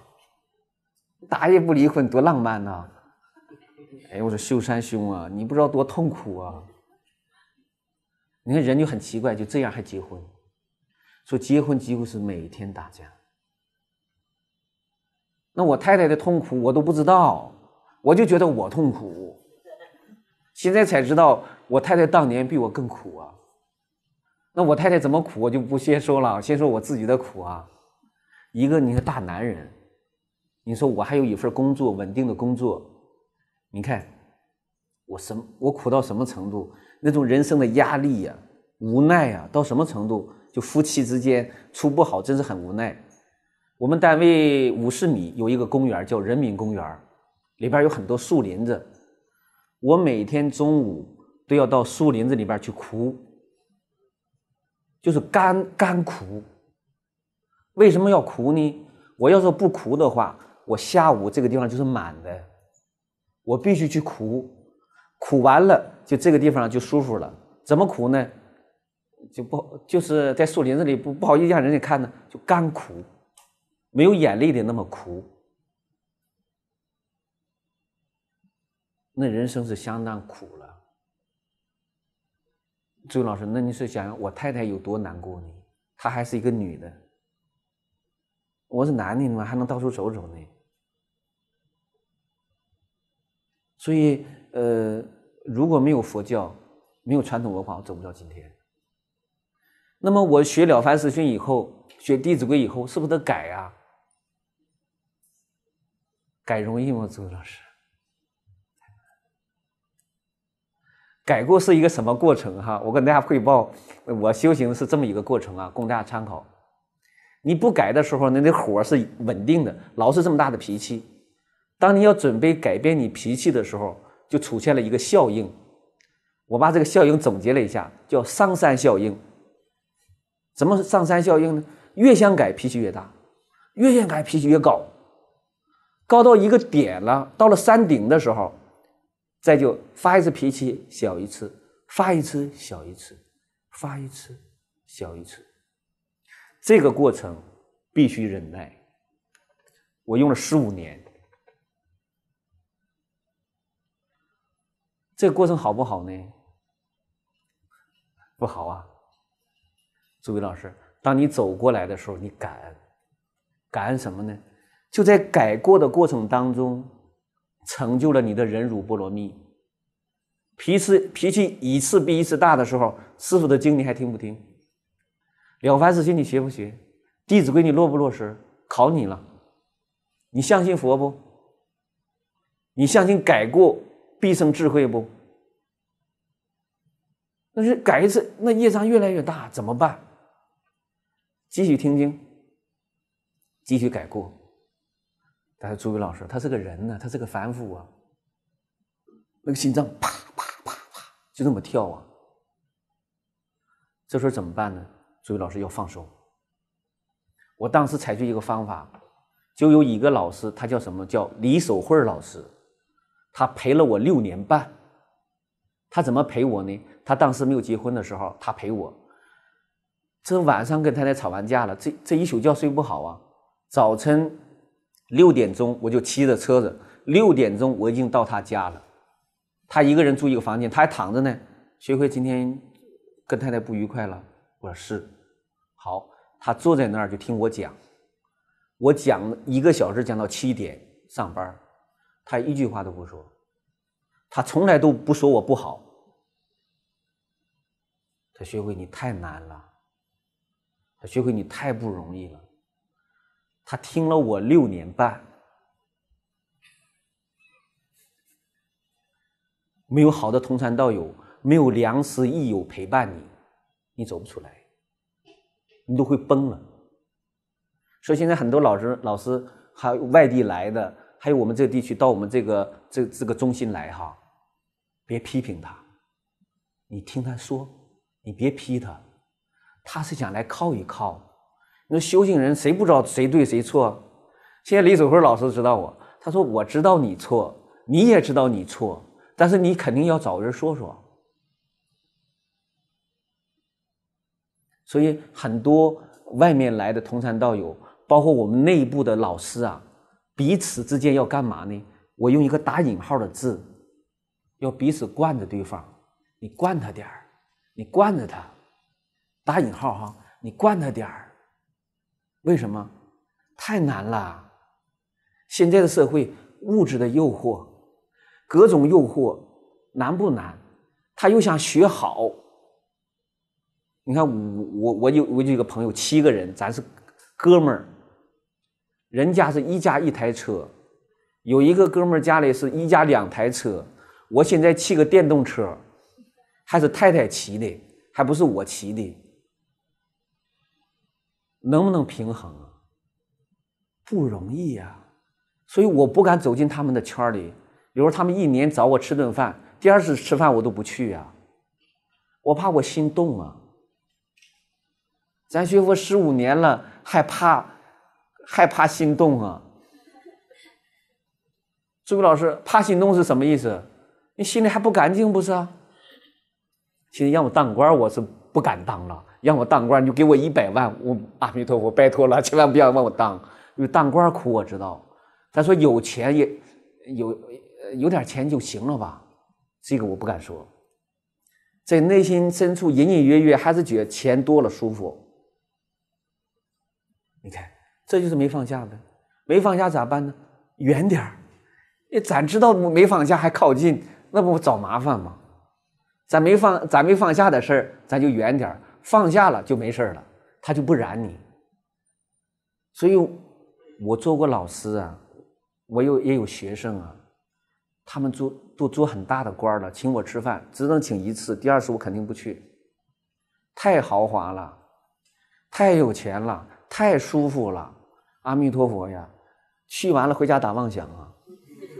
打也不离婚，多浪漫呐，哎，我说秀山兄啊，你不知道多痛苦啊，你看人就很奇怪，就这样还结婚，说结婚几乎是每天打架。那我太太的痛苦我都不知道，我就觉得我痛苦。现在才知道，我太太当年比我更苦啊。那我太太怎么苦，我就不先说了，先说我自己的苦啊。一个你个大男人，你说我还有一份工作，稳定的工作。你看，我什么我苦到什么程度？那种人生的压力呀、无奈啊，到什么程度？就夫妻之间处不好，真是很无奈。我们单位五十米有一个公园，叫人民公园，里边有很多树林子。我每天中午都要到树林子里边去哭，就是干干哭。为什么要哭呢？我要是不哭的话，我下午这个地方就是满的。我必须去哭，哭完了就这个地方就舒服了。怎么哭呢？就不就是在树林子里不不好意思让人家看呢，就干哭。没有眼泪的那么苦，那人生是相当苦了。朱老师，那你是想我太太有多难过呢？她还是一个女的，我是男的们还能到处走走呢。所以，呃，如果没有佛教，没有传统文化，我走不到今天。那么，我学了凡四训以后，学弟子规以后，是不是得改呀？改容易吗，朱老师？改过是一个什么过程？哈，我跟大家汇报，我修行是这么一个过程啊，供大家参考。你不改的时候，你的火是稳定的，老是这么大的脾气。当你要准备改变你脾气的时候，就出现了一个效应。我把这个效应总结了一下，叫“上山效应”。怎么“上山效应”呢？越想改脾气越大，越想改脾气越高。高到一个点了，到了山顶的时候，再就发一次脾气，小一次；发一次，小一次；发一次，小一次。这个过程必须忍耐。我用了十五年，这个过程好不好呢？不好啊！朱伟老师，当你走过来的时候，你感恩，感恩什么呢？就在改过的过程当中，成就了你的忍辱波罗蜜。脾气脾气一次比一次大的时候，师傅的经你还听不听？了凡四训你学不学？弟子规你落不落实？考你了，你相信佛不？你相信改过必生智慧不？那是改一次，那业障越来越大，怎么办？继续听经，继续改过。但是朱伟老师他是个人呢，他是个凡夫啊，那个心脏啪啪啪啪就这么跳啊，这时候怎么办呢？朱伟老师要放手。我当时采取一个方法，就有一个老师，他叫什么？叫李守慧老师，他陪了我六年半。他怎么陪我呢？他当时没有结婚的时候，他陪我。这晚上跟太太吵完架了，这这一宿觉睡不好啊，早晨。六点钟我就骑着车子，六点钟我已经到他家了。他一个人住一个房间，他还躺着呢。学会今天跟太太不愉快了？我说是。好，他坐在那儿就听我讲。我讲一个小时，讲到七点上班，他一句话都不说。他从来都不说我不好。他学会你太难了。他学会你太不容易了。他听了我六年半，没有好的同传道友，没有良师益友陪伴你，你走不出来，你都会崩了。所以现在很多老师，老师还有外地来的，还有我们这个地区到我们这个这这个中心来哈，别批评他，你听他说，你别批他，他是想来靠一靠。那修行人谁不知道谁对谁错？现在李守辉老师知道我，他说我知道你错，你也知道你错，但是你肯定要找人说说。所以很多外面来的同参道友，包括我们内部的老师啊，彼此之间要干嘛呢？我用一个打引号的字，要彼此惯着对方。你惯他点儿，你惯着他，打引号哈，你惯他点儿。为什么？太难了！现在的社会，物质的诱惑，各种诱惑，难不难？他又想学好。你看，我我我有我就一个朋友，七个人，咱是哥们儿，人家是一家一台车，有一个哥们儿家里是一家两台车，我现在骑个电动车，还是太太骑的，还不是我骑的。能不能平衡啊？不容易呀，所以我不敢走进他们的圈儿里。比如他们一年找我吃顿饭，第二次吃饭我都不去呀，我怕我心动啊。咱学佛十五年了，害怕害怕心动啊。诸位老师，怕心动是什么意思？你心里还不干净不是啊？其实，要我当官儿，我是不敢当了。让我当官，你就给我一百万，我阿弥陀佛，拜托了，千万不要让我当，因为当官苦，我知道。咱说有钱也，有，有点钱就行了吧？这个我不敢说，在内心深处隐隐约约还是觉得钱多了舒服。你看，这就是没放下呗，没放下咋办呢？远点儿。咱知道没放下还靠近，那不找麻烦吗？咱没放，咱没放下的事儿，咱就远点儿。放假了就没事了，他就不染你。所以，我做过老师啊，我有也有学生啊，他们做都做很大的官了，请我吃饭，只能请一次，第二次我肯定不去。太豪华了，太有钱了，太舒服了，阿弥陀佛呀！去完了回家打妄想啊。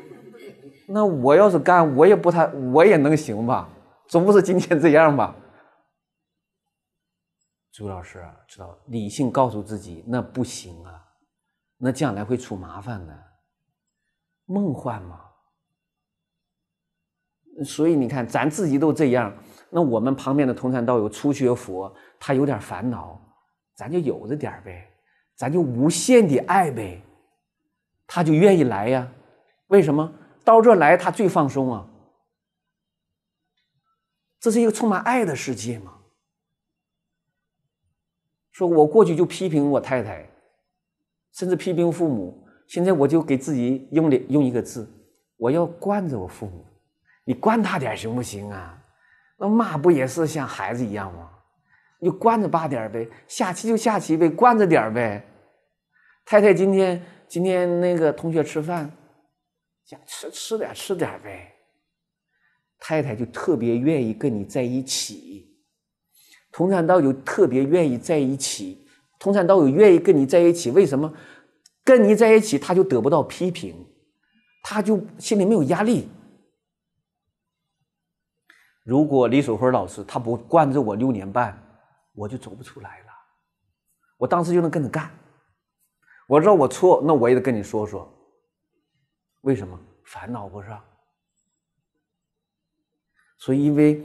那我要是干，我也不太，我也能行吧，总不是今天这样吧。朱老师知道，理性告诉自己那不行啊，那将来会出麻烦的，梦幻嘛。所以你看，咱自己都这样，那我们旁边的同山道友初学佛，他有点烦恼，咱就有着点呗，咱就无限的爱呗，他就愿意来呀。为什么到这来，他最放松啊？这是一个充满爱的世界吗？说我过去就批评我太太，甚至批评父母。现在我就给自己用两用一个字，我要惯着我父母。你惯他点行不行啊？那妈不也是像孩子一样吗？你就惯着爸点呗，下棋就下棋呗，惯着点呗。太太今天今天那个同学吃饭，想吃吃点吃点呗。太太就特别愿意跟你在一起。同产道友特别愿意在一起，同产道友愿意跟你在一起，为什么？跟你在一起，他就得不到批评，他就心里没有压力。如果李守辉老师他不惯着我六年半，我就走不出来了。我当时就能跟着干，我知道我错，那我也得跟你说说。为什么烦恼不是？所以因为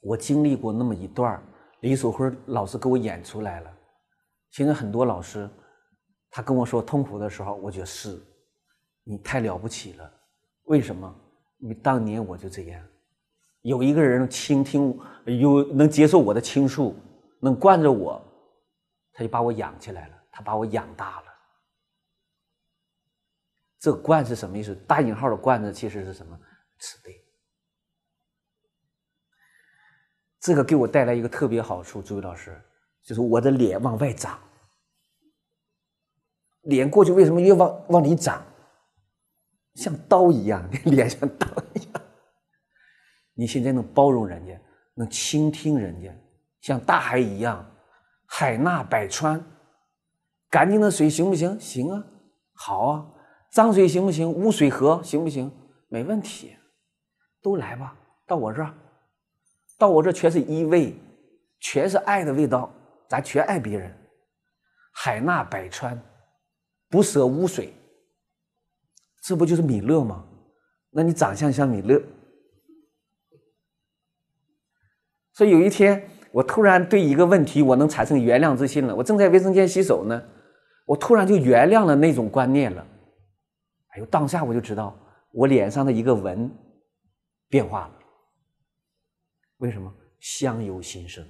我经历过那么一段李守辉老师给我演出来了。现在很多老师，他跟我说痛苦的时候，我觉得是，你太了不起了。为什么？因为当年我就这样。有一个人倾听，有能接受我的倾诉，能惯着我，他就把我养起来了，他把我养大了。这“惯”是什么意思？大引号的“惯”字其实是什么？慈悲。这个给我带来一个特别好处，诸位老师，就是我的脸往外长。脸过去为什么越往往里长，像刀一样，脸像刀一样。你现在能包容人家，能倾听人家，像大海一样，海纳百川。干净的水行不行？行啊，好啊。脏水行不行？污水河行不行？没问题，都来吧，到我这儿。到我这全是依味，全是爱的味道，咱全爱别人，海纳百川，不舍污水，这不就是米勒吗？那你长相像米勒。所以有一天，我突然对一个问题，我能产生原谅之心了。我正在卫生间洗手呢，我突然就原谅了那种观念了。哎呦，当下我就知道，我脸上的一个纹变化了。为什么相由心生？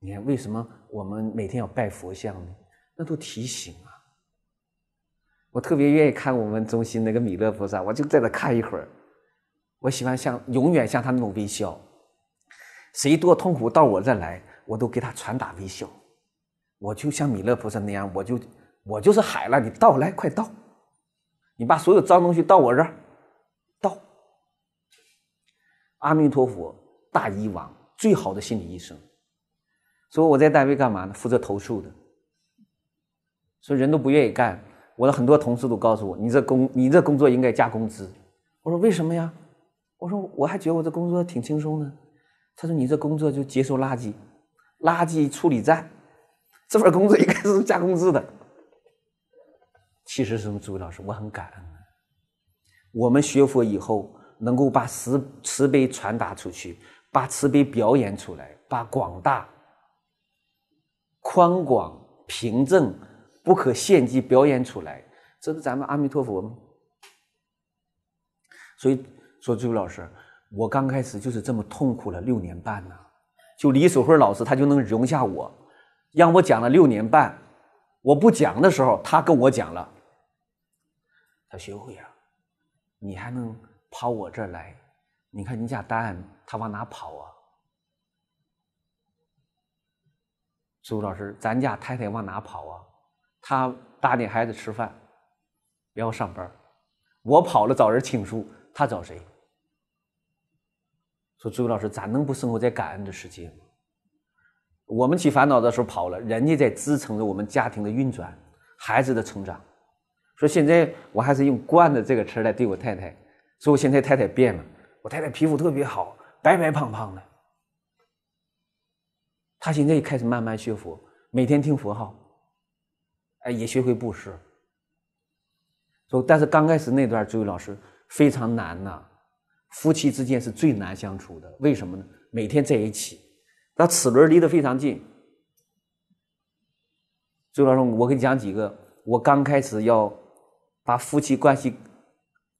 你看，为什么我们每天要拜佛像呢？那都提醒啊！我特别愿意看我们中心那个米勒菩萨，我就在那看一会儿。我喜欢像永远像他那种微笑。谁多痛苦到我这来，我都给他传达微笑。我就像米勒菩萨那样，我就我就是海了。你到来，快到！你把所有脏东西到我这儿。阿弥陀佛，大医王最好的心理医生。说我在单位干嘛呢？负责投诉的。说人都不愿意干，我的很多同事都告诉我：“你这工，你这工作应该加工资。”我说：“为什么呀？”我说：“我还觉得我这工作挺轻松的。”他说：“你这工作就接收垃圾，垃圾处理站，这份工作应该是加工资的。”其实，什么朱老师，我很感恩我们学佛以后。能够把慈慈悲传达出去，把慈悲表演出来，把广大、宽广、平正、不可限祭表演出来，这是咱们阿弥陀佛吗？所以说，朱老师，我刚开始就是这么痛苦了六年半呢。就李守慧老师，他就能容下我，让我讲了六年半。我不讲的时候，他跟我讲了，他学会了。你还能？跑我这儿来，你看你家丹，他往哪跑啊？朱老师，咱家太太往哪跑啊？她打点孩子吃饭，然后上班我跑了找人倾诉，他找谁？说朱老师，咱能不生活在感恩的世界？我们起烦恼的时候跑了，人家在支撑着我们家庭的运转，孩子的成长。说现在我还是用“惯”的这个词来对我太太。所以，我现在太太变了。我太太皮肤特别好，白白胖胖的。她现在也开始慢慢学佛，每天听佛号，哎，也学会布施。说，但是刚开始那段，诸位老师非常难呐，夫妻之间是最难相处的，为什么呢？每天在一起，那齿轮离得非常近。朱老师，我给你讲几个，我刚开始要把夫妻关系。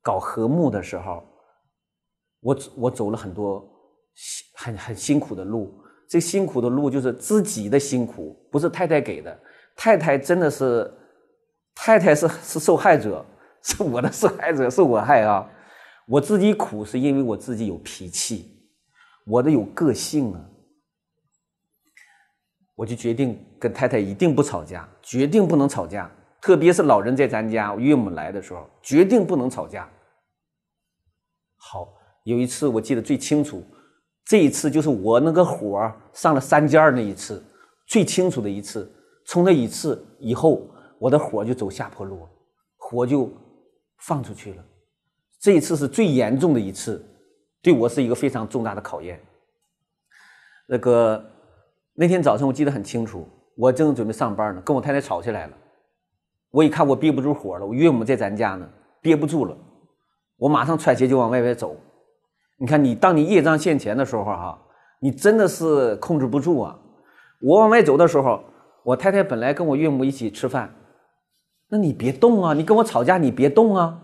搞和睦的时候，我我走了很多很很辛苦的路。这辛苦的路就是自己的辛苦，不是太太给的。太太真的是，太太是是受害者，是我的受害者，是我害啊！我自己苦是因为我自己有脾气，我的有个性啊。我就决定跟太太一定不吵架，决定不能吵架。特别是老人在咱家，岳母来的时候，决定不能吵架。好，有一次我记得最清楚，这一次就是我那个火上了三尖儿那一次，最清楚的一次。从那一次以后，我的火就走下坡路，火就放出去了。这一次是最严重的一次，对我是一个非常重大的考验。那个那天早晨我记得很清楚，我正准备上班呢，跟我太太吵起来了。我一看，我憋不住火了。我岳母在咱家呢，憋不住了，我马上踹鞋就往外边走。你看，你当你业障现前的时候哈，你真的是控制不住啊。我往外走的时候，我太太本来跟我岳母一起吃饭，那你别动啊，你跟我吵架你别动啊。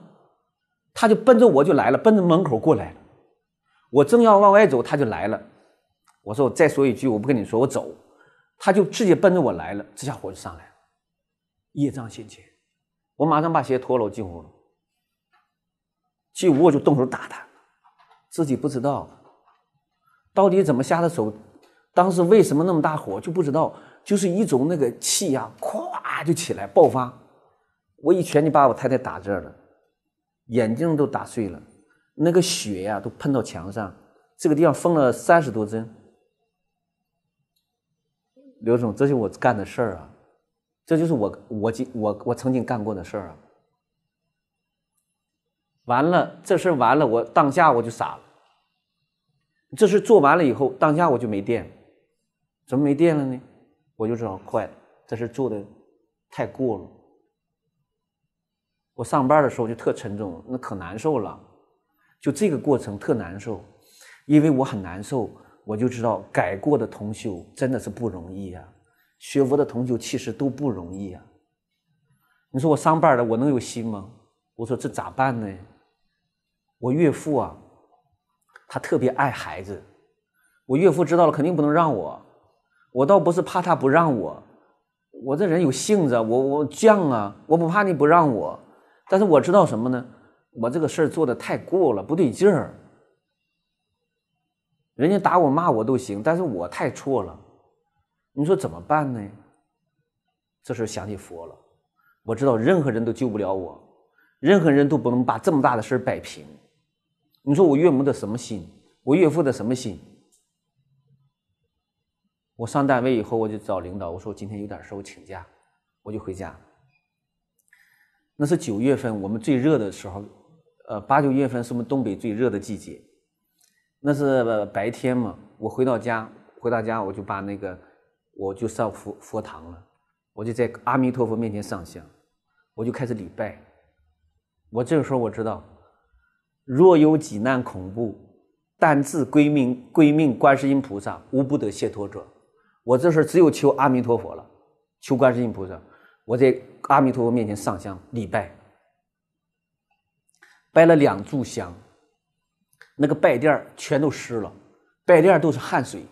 他就奔着我就来了，奔着门口过来了。我正要往外走，他就来了。我说我再说一句，我不跟你说，我走。他就直接奔着我来了，这下伙就上来了。业障现前，我马上把鞋脱了，我进屋了。进屋我就动手打他，自己不知道到底怎么下的手，当时为什么那么大火就不知道，就是一种那个气呀，咵就起来爆发。我一拳就把我太太打这儿了，眼镜都打碎了，那个血呀都喷到墙上，这个地方缝了三十多针。刘总，这是我干的事儿啊。这就是我我经我我曾经干过的事儿啊，完了这事儿完了，我当下我就傻了。这事做完了以后，当下我就没电怎么没电了呢？我就知道坏了，这事做的太过了。我上班的时候就特沉重，那可难受了。就这个过程特难受，因为我很难受，我就知道改过的同修真的是不容易啊。学佛的同修其实都不容易啊！你说我上班了，我能有心吗？我说这咋办呢？我岳父啊，他特别爱孩子。我岳父知道了，肯定不能让我。我倒不是怕他不让我，我这人有性子，我我犟啊，我不怕你不让我。但是我知道什么呢？我这个事儿做的太过了，不对劲儿。人家打我骂我都行，但是我太错了。你说怎么办呢？这时候想起佛了，我知道任何人都救不了我，任何人都不能把这么大的事摆平。你说我岳母的什么心？我岳父的什么心？我上单位以后，我就找领导，我说今天有点事我请假，我就回家。那是九月份，我们最热的时候，呃，八九月份是我们东北最热的季节。那是白天嘛，我回到家，回到家我就把那个。我就上佛佛堂了，我就在阿弥陀佛面前上香，我就开始礼拜。我这个时候我知道，若有几难恐怖，但自归命归命观世音菩萨，无不得解脱者。我这时候只有求阿弥陀佛了，求观世音菩萨。我在阿弥陀佛面前上香礼拜，拜了两炷香，那个拜垫全都湿了，拜垫都是汗水。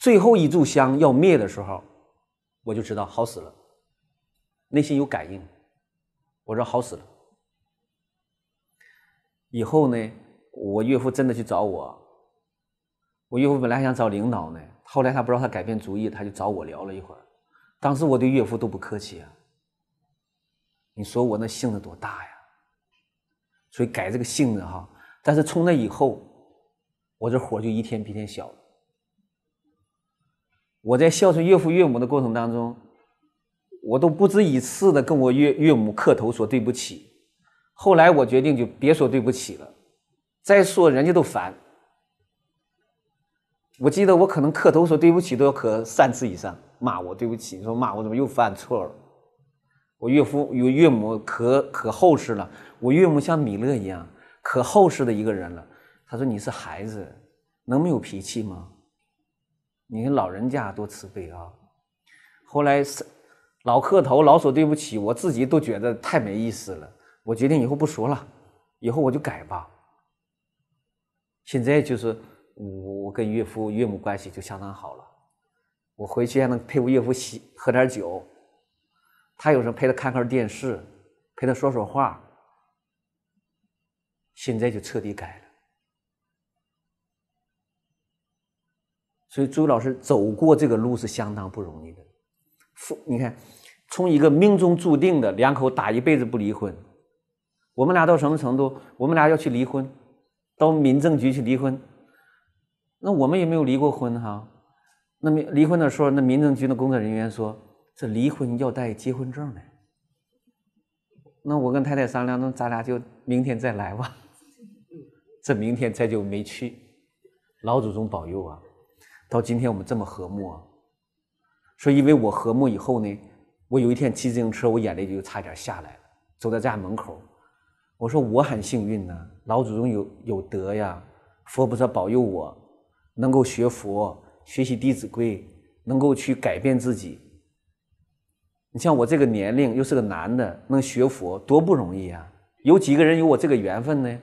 最后一炷香要灭的时候，我就知道好死了。内心有感应，我说好死了。以后呢，我岳父真的去找我。我岳父本来还想找领导呢，后来他不知道他改变主意，他就找我聊了一会儿。当时我对岳父都不客气啊，你说我那性子多大呀？所以改这个性子哈。但是从那以后，我这火就一天比一天小。了。我在孝顺岳父岳母的过程当中，我都不止一次的跟我岳岳母磕头说对不起。后来我决定就别说对不起了，再说人家都烦。我记得我可能磕头说对不起都要磕三次以上，骂我对不起，你说骂我怎么又犯错了。我岳父、我岳母可可厚实了，我岳母像米勒一样可厚实的一个人了。他说你是孩子，能没有脾气吗？你看老人家多慈悲啊！后来是老磕头，老说对不起，我自己都觉得太没意思了。我决定以后不说了，以后我就改吧。现在就是我跟岳父岳母关系就相当好了，我回去还能陪我岳父喝点酒，他有时候陪他看会电视，陪他说说话。现在就彻底改了。所以，朱老师走过这个路是相当不容易的。父，你看，从一个命中注定的两口打一辈子不离婚，我们俩到什么程度？我们俩要去离婚，到民政局去离婚。那我们也没有离过婚哈。那民离婚的时候，那民政局的工作人员说：“这离婚要带结婚证呢。”那我跟太太商量，那咱俩就明天再来吧。这明天再就没去。老祖宗保佑啊！到今天我们这么和睦，啊。说因为我和睦以后呢，我有一天骑自行车，我眼泪就差点下来了。走在家门口，我说我很幸运呢，老祖宗有有德呀，佛菩萨保佑我能够学佛，学习《弟子规》，能够去改变自己。你像我这个年龄，又是个男的，能学佛多不容易啊！有几个人有我这个缘分呢？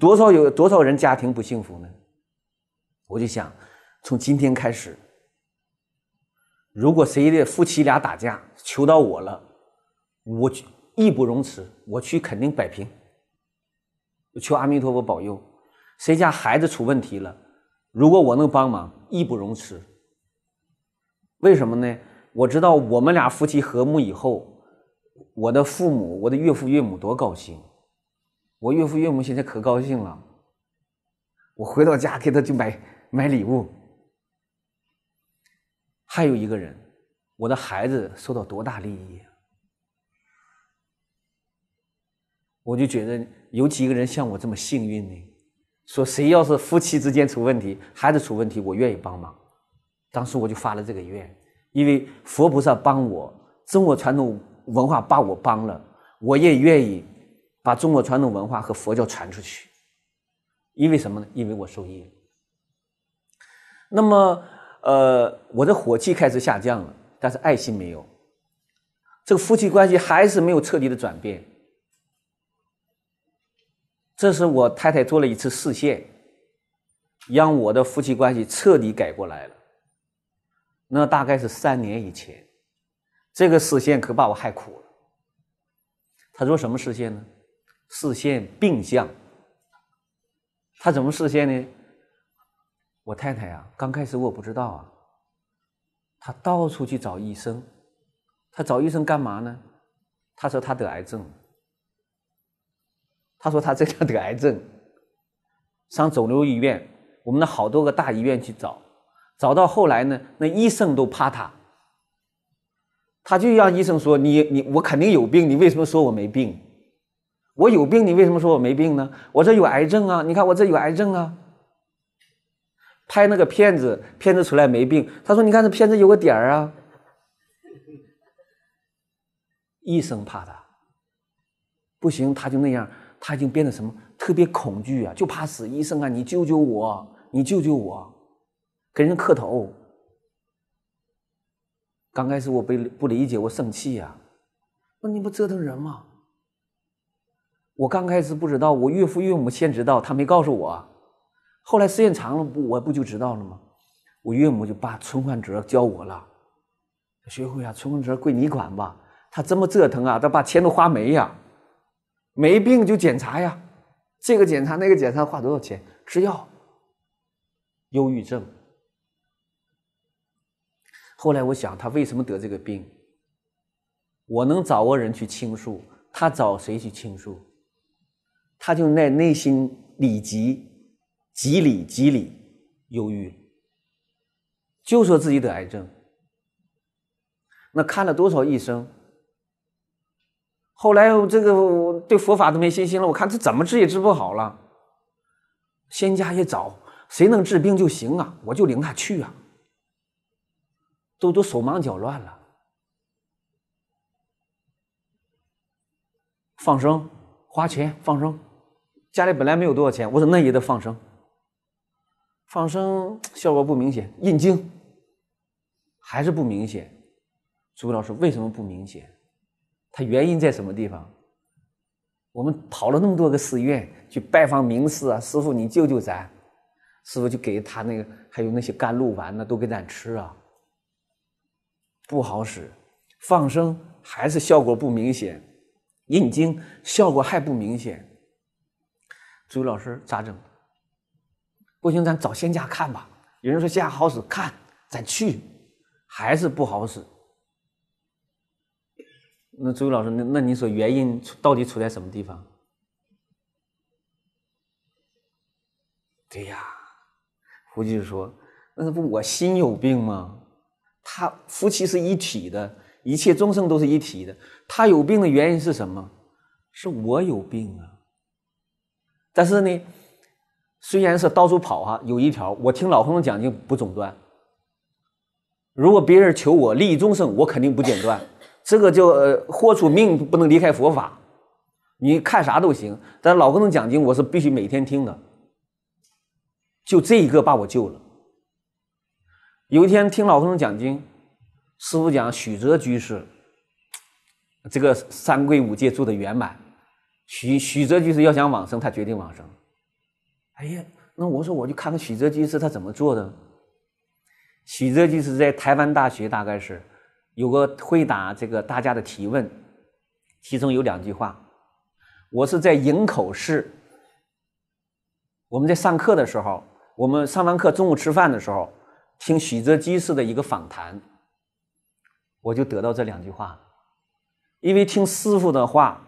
多少有多少人家庭不幸福呢？我就想，从今天开始，如果谁的夫妻俩打架求到我了，我义不容辞，我去肯定摆平。求阿弥陀佛保佑，谁家孩子出问题了，如果我能帮忙，义不容辞。为什么呢？我知道我们俩夫妻和睦以后，我的父母、我的岳父岳母多高兴。我岳父岳母现在可高兴了。我回到家给他就买。买礼物，还有一个人，我的孩子受到多大利益，我就觉得有几个人像我这么幸运呢。说谁要是夫妻之间出问题，孩子出问题，我愿意帮忙。当时我就发了这个愿，因为佛菩萨帮我，中国传统文化把我帮了，我也愿意把中国传统文化和佛教传出去。因为什么呢？因为我受益。了。那么，呃，我的火气开始下降了，但是爱心没有。这个夫妻关系还是没有彻底的转变。这是我太太做了一次视线，让我的夫妻关系彻底改过来了。那大概是三年以前，这个视线可把我害苦了。他说什么视线呢？视线病相。他怎么视线呢？我太太呀，刚开始我不知道啊。她到处去找医生，她找医生干嘛呢？她说她得癌症，她说她这的 得癌症，上肿瘤医院，我们的好多个大医院去找，找到后来呢，那医生都怕她，她就让医生说：“你你我肯定有病，你为什么说我没病？我有病，你为什么说我没病呢？我这有癌症啊，你看我这有癌症啊。”拍那个片子，片子出来没病。他说：“你看这片子有个点儿啊。”医生怕他，不行，他就那样，他已经变得什么特别恐惧啊，就怕死。医生啊，你救救我，你救救我，给人磕头。刚开始我不不理解，我生气呀，那你不折腾人吗？我刚开始不知道，我岳父岳母先知道，他没告诉我。后来时间长了，不我不就知道了吗？我岳母就把存款折交我了，学会啊，存款折归你管吧。他这么折腾啊？他把钱都花没呀，没病就检查呀，这个检查那个检查，花多少钱？吃药，忧郁症。后来我想，他为什么得这个病？我能找个人去倾诉，他找谁去倾诉？他就内内心里急。几里几里，忧郁，就说自己得癌症。那看了多少医生，后来这个对佛法都没信心了。我看这怎么治也治不好了，仙家也找，谁能治病就行啊？我就领他去啊，都都手忙脚乱了，放生花钱放生，家里本来没有多少钱，我说那也得放生。放生效果不明显，印经还是不明显。朱老师为什么不明显？它原因在什么地方？我们跑了那么多个寺院去拜访名师啊，师傅你救救咱！师傅就给他那个还有那些甘露丸呢，都给咱吃啊，不好使。放生还是效果不明显，印经效果还不明显。朱老师咋整？不行，咱找仙家看吧。有人说仙家好使，看，咱去，还是不好使。那周老师，那那你说原因到底出在什么地方？对呀，估计是说，那不我心有病吗？他夫妻是一体的，一切众生都是一体的。他有病的原因是什么？是我有病啊。但是呢？虽然是到处跑啊，有一条我听老和尚讲经不中断。如果别人求我利益众生，我肯定不间断。这个就呃，豁出命不能离开佛法。你看啥都行，但老和尚讲经我是必须每天听的。就这一个把我救了。有一天听老和尚讲经，师傅讲许哲居士，这个三跪五戒做的圆满。许许哲居士要想往生，他决定往生。哎呀，那我说我就看看许泽基是他怎么做的。许泽基是在台湾大学大概是有个回答这个大家的提问，其中有两句话。我是在营口市，我们在上课的时候，我们上完课中午吃饭的时候，听许泽基式的一个访谈，我就得到这两句话，因为听师傅的话，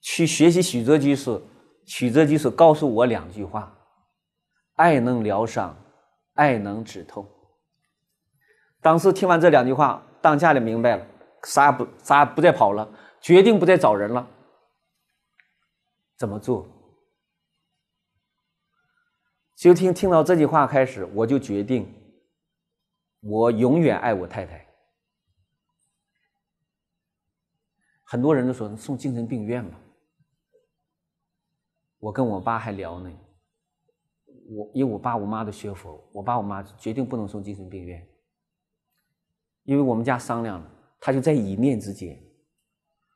去学习许泽居士。曲折即是告诉我两句话：爱能疗伤，爱能止痛。当时听完这两句话，当下就明白了，啥不啥不再跑了，决定不再找人了。怎么做？就听听到这句话开始，我就决定，我永远爱我太太。很多人都说送精神病院吧，我跟我爸还聊呢，我因为我爸我妈都学佛，我爸我妈决定不能送精神病院，因为我们家商量了，他就在一念之间。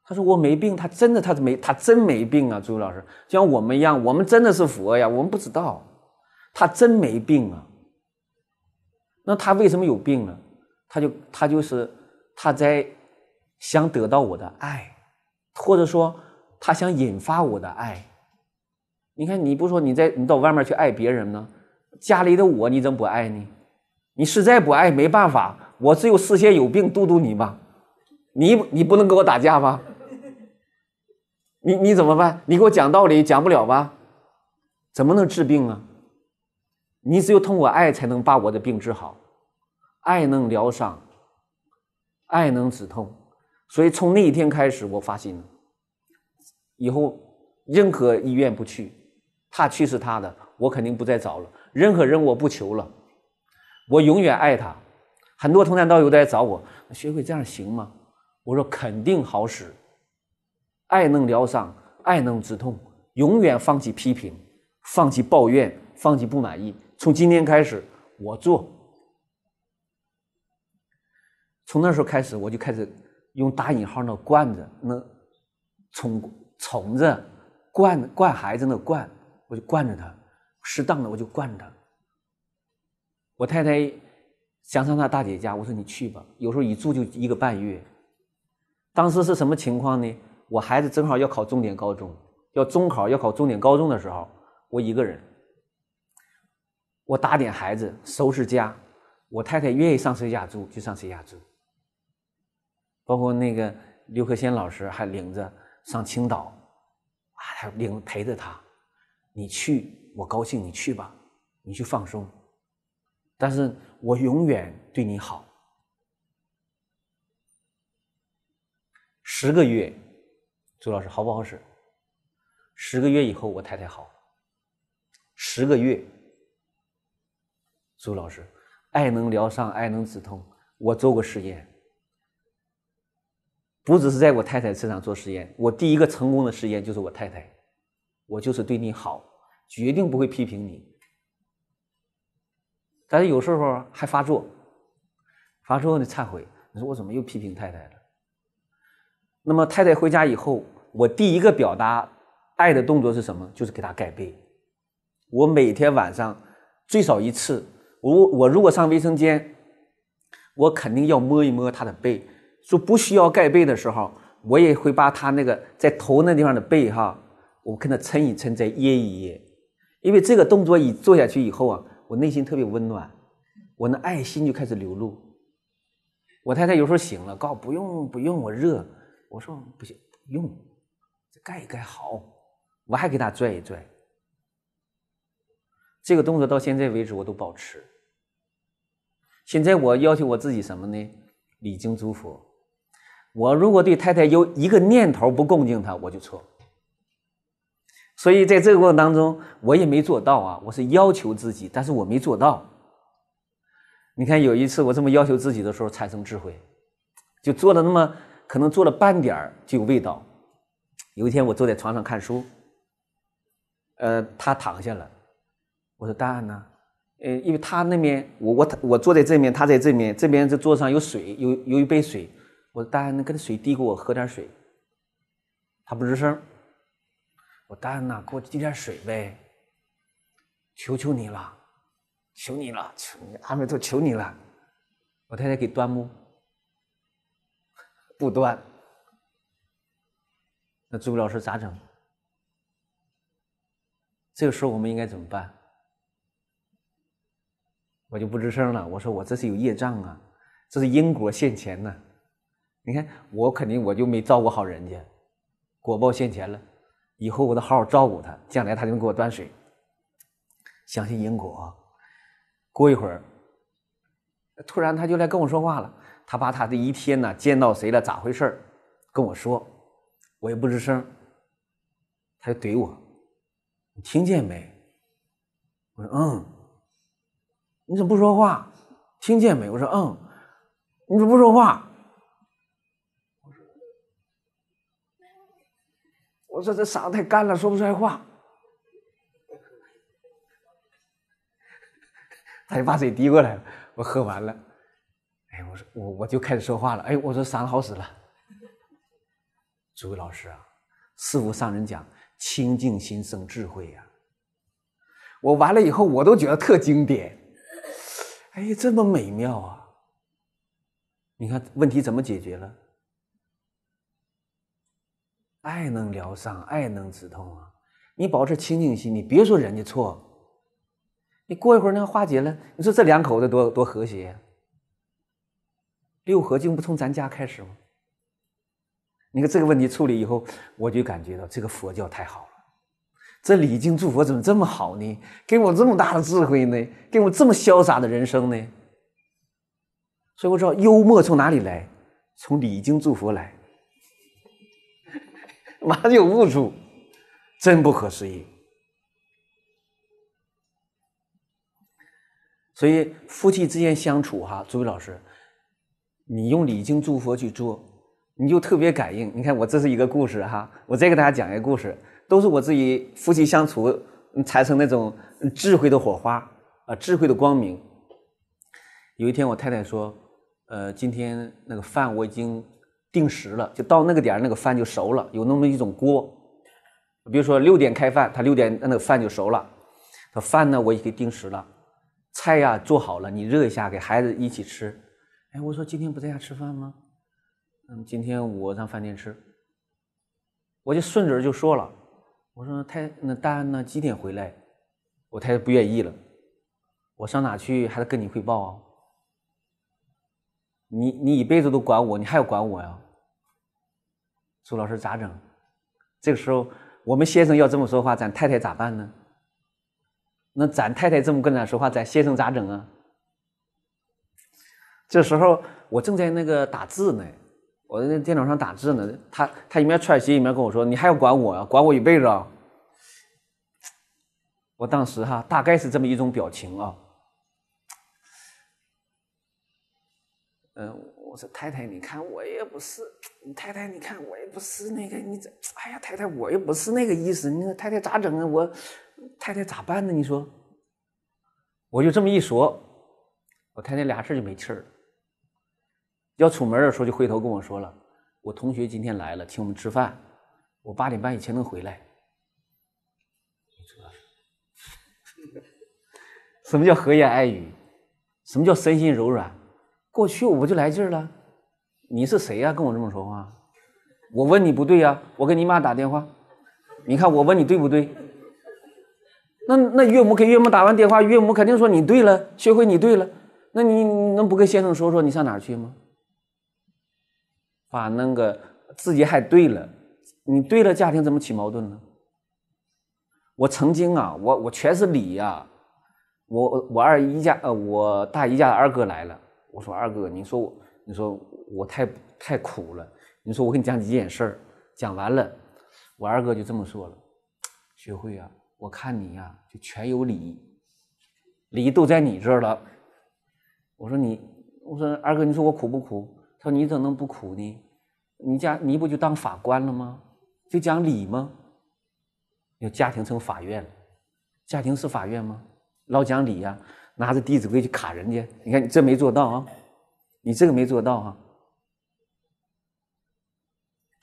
他说我没病，他真的他没他真没病啊！朱老师就像我们一样，我们真的是佛呀，我们不知道，他真没病啊。那他为什么有病呢？他就他就是他在想得到我的爱，或者说他想引发我的爱。你看，你不说你在，你到外面去爱别人呢？家里的我，你怎么不爱呢？你实在不爱，没办法，我只有事先有病，度度你吧。你你不能跟我打架吧？你你怎么办？你给我讲道理，讲不了吧？怎么能治病啊？你只有通过爱才能把我的病治好。爱能疗伤，爱能止痛。所以从那一天开始，我发心了，以后任何医院不去。他去是他的，我肯定不再找了。任何人我不求了，我永远爱他。很多同道友在找我，学会这样行吗？我说肯定好使，爱能疗伤，爱能止痛，永远放弃批评，放弃抱怨，放弃不满意。从今天开始，我做。从那时候开始，我就开始用打引号那惯着那宠宠着惯惯孩子那惯。我就惯着他，适当的我就惯着他。我太太想上她大姐家，我说你去吧。有时候一住就一个半月。当时是什么情况呢？我孩子正好要考重点高中，要中考要考重点高中的时候，我一个人，我打点孩子收拾家，我太太愿意上谁家住就上谁家住。包括那个刘克先老师还领着上青岛，啊，还领陪着她。你去，我高兴，你去吧，你去放松，但是我永远对你好。十个月，朱老师好不好使？十个月以后，我太太好。十个月，朱老师，爱能疗伤，爱能止痛。我做过实验，不只是在我太太身上做实验，我第一个成功的实验就是我太太。我就是对你好，决定不会批评你，但是有时候还发作，发作呢忏悔。你说我怎么又批评太太了？那么太太回家以后，我第一个表达爱的动作是什么？就是给她盖被。我每天晚上最少一次，我我如果上卫生间，我肯定要摸一摸她的背。说不需要盖被的时候，我也会把她那个在头那地方的背哈。我跟她抻一抻，再掖一掖，因为这个动作一做下去以后啊，我内心特别温暖，我的爱心就开始流露。我太太有时候醒了，告不用不用，我热，我说不行，用，这盖一盖好，我还给她拽一拽。这个动作到现在为止我都保持。现在我要求我自己什么呢？礼敬诸佛。我如果对太太有一个念头不恭敬她，我就错。所以在这个过程当中，我也没做到啊。我是要求自己，但是我没做到。你看，有一次我这么要求自己的时候，产生智慧，就做了那么可能做了半点儿就有味道。有一天我坐在床上看书，呃，他躺下了，我说：“大安呢？”呃，因为他那边，我我我坐在这面，他在这面，这边这桌上有水，有有一杯水，我说：“大安，给跟水递给我，喝点水。”他不吱声。我蛋呐，给我滴点水呗！求求你了，求你了，求你阿弥陀，求你了！我太太给端不？不端。那朱老师咋整？这个时候我们应该怎么办？我就不吱声了。我说我这是有业障啊，这是因果现前呢，你看我肯定我就没照顾好人家，果报现前了。以后我得好好照顾他，将来他就能给我端水。相信因果。过一会儿，突然他就来跟我说话了，他把他这一天呢见到谁了咋回事跟我说，我也不吱声，他就怼我：“你听见没？”我说：“嗯。”你怎么不说话？听见没？我说：“嗯。”你怎么不说话？我说这嗓子太干了，说不出来话。他就把水递过来了，我喝完了。哎，我说我我就开始说话了。哎，我说嗓子好使了。诸位老师啊，师父上人讲清净心生智慧呀。我完了以后，我都觉得特经典。哎，这么美妙啊！你看问题怎么解决了？爱能疗伤，爱能止痛啊！你保持清净心，你别说人家错，你过一会儿那个化解了，你说这两口子多多和谐啊，六合竟不从咱家开始吗？你看这个问题处理以后，我就感觉到这个佛教太好了，这礼敬诸佛怎么这么好呢？给我这么大的智慧呢？给我这么潇洒的人生呢？所以我说，幽默从哪里来？从礼敬诸佛来。马上就悟出，真不可思议。所以夫妻之间相处哈，诸位老师，你用礼敬诸佛去做，你就特别感应。你看，我这是一个故事哈，我再给大家讲一个故事，都是我自己夫妻相处产生那种智慧的火花啊，智慧的光明。有一天，我太太说：“呃，今天那个饭我已经。”定时了，就到那个点儿，那个饭就熟了。有那么一种锅，比如说六点开饭，他六点那个饭就熟了。他饭呢，我给定时了。菜呀做好了，你热一下，给孩子一起吃。哎，我说今天不在家吃饭吗？嗯，今天我上饭店吃。我就顺嘴就说了，我说太那大呢几点回来？我太不愿意了。我上哪去还得跟你汇报啊。你你一辈子都管我，你还要管我呀？朱老师咋整？这个时候我们先生要这么说话，咱太太咋办呢？那咱太太这么跟咱说话，咱先生咋整啊？这时候我正在那个打字呢，我在电脑上打字呢。他他一面踹鞋一面跟我说：“你还要管我啊？管我一辈子啊？”我当时哈大概是这么一种表情啊。嗯，我说太太，你看我也不是，太太，你看我也不是那个，你这，哎呀，太太，我又不是那个意思，你说太太咋整啊？我，太太咋办呢？你说，我就这么一说，我太太俩事就没气儿了。要出门的时候就回头跟我说了，我同学今天来了，请我们吃饭，我八点半以前能回来。什么叫和颜爱语？什么叫身心柔软？过去我不就来劲儿了？你是谁呀？跟我这么说话？我问你不对呀？我跟你妈打电话，你看我问你对不对？那那岳母给岳母打完电话，岳母肯定说你对了，学会你对了。那你能不跟先生说说你上哪儿去吗？把那个自己还对了，你对了，家庭怎么起矛盾呢？我曾经啊，我我全是理呀。我我二姨家呃，我大姨家的二哥来了。我说二哥，你说我，你说我太太苦了。你说我给你讲几件事儿，讲完了，我二哥就这么说了：“学会啊，我看你呀，就全有理，理都在你这儿了。”我说你，我说二哥，你说我苦不苦？他说你怎能不苦呢？你家你不就当法官了吗？就讲理吗？要家庭成法院了，家庭是法院吗？老讲理呀。拿着《弟子规》去卡人家，你看你这没做到啊！你这个没做到啊！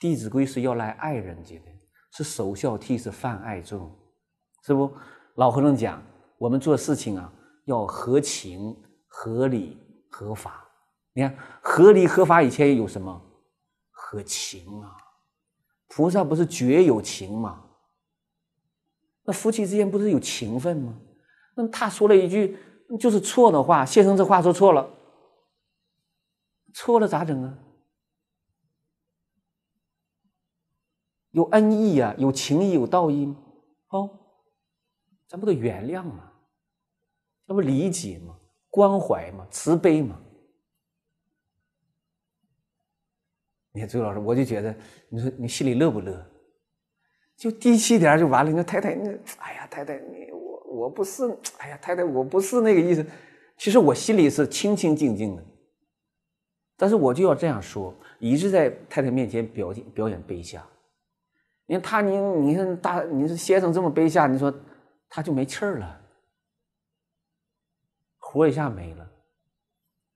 《弟子规》是要来爱人家的，是首孝悌，是泛爱众，是不？老和尚讲，我们做事情啊，要合情、合理、合法。你看，合理合法以前有什么？合情啊！菩萨不是绝有情吗？那夫妻之间不是有情分吗？那他说了一句。就是错的话，先生，这话说错了，错了咋整啊？有恩义呀，有情义，有道义，吗？哦，咱不得原谅吗？那不理解吗？关怀吗？慈悲吗？你看周老师，我就觉得，你说你心里乐不乐？就低气点就完了。那太太，那哎呀，太太，你。我不是，哎呀，太太，我不是那个意思。其实我心里是清清静静的，但是我就要这样说，一直在太太面前表表演卑下。你看他，你你看大，你说先生这么卑下，你说他就没气儿了，活一下没了。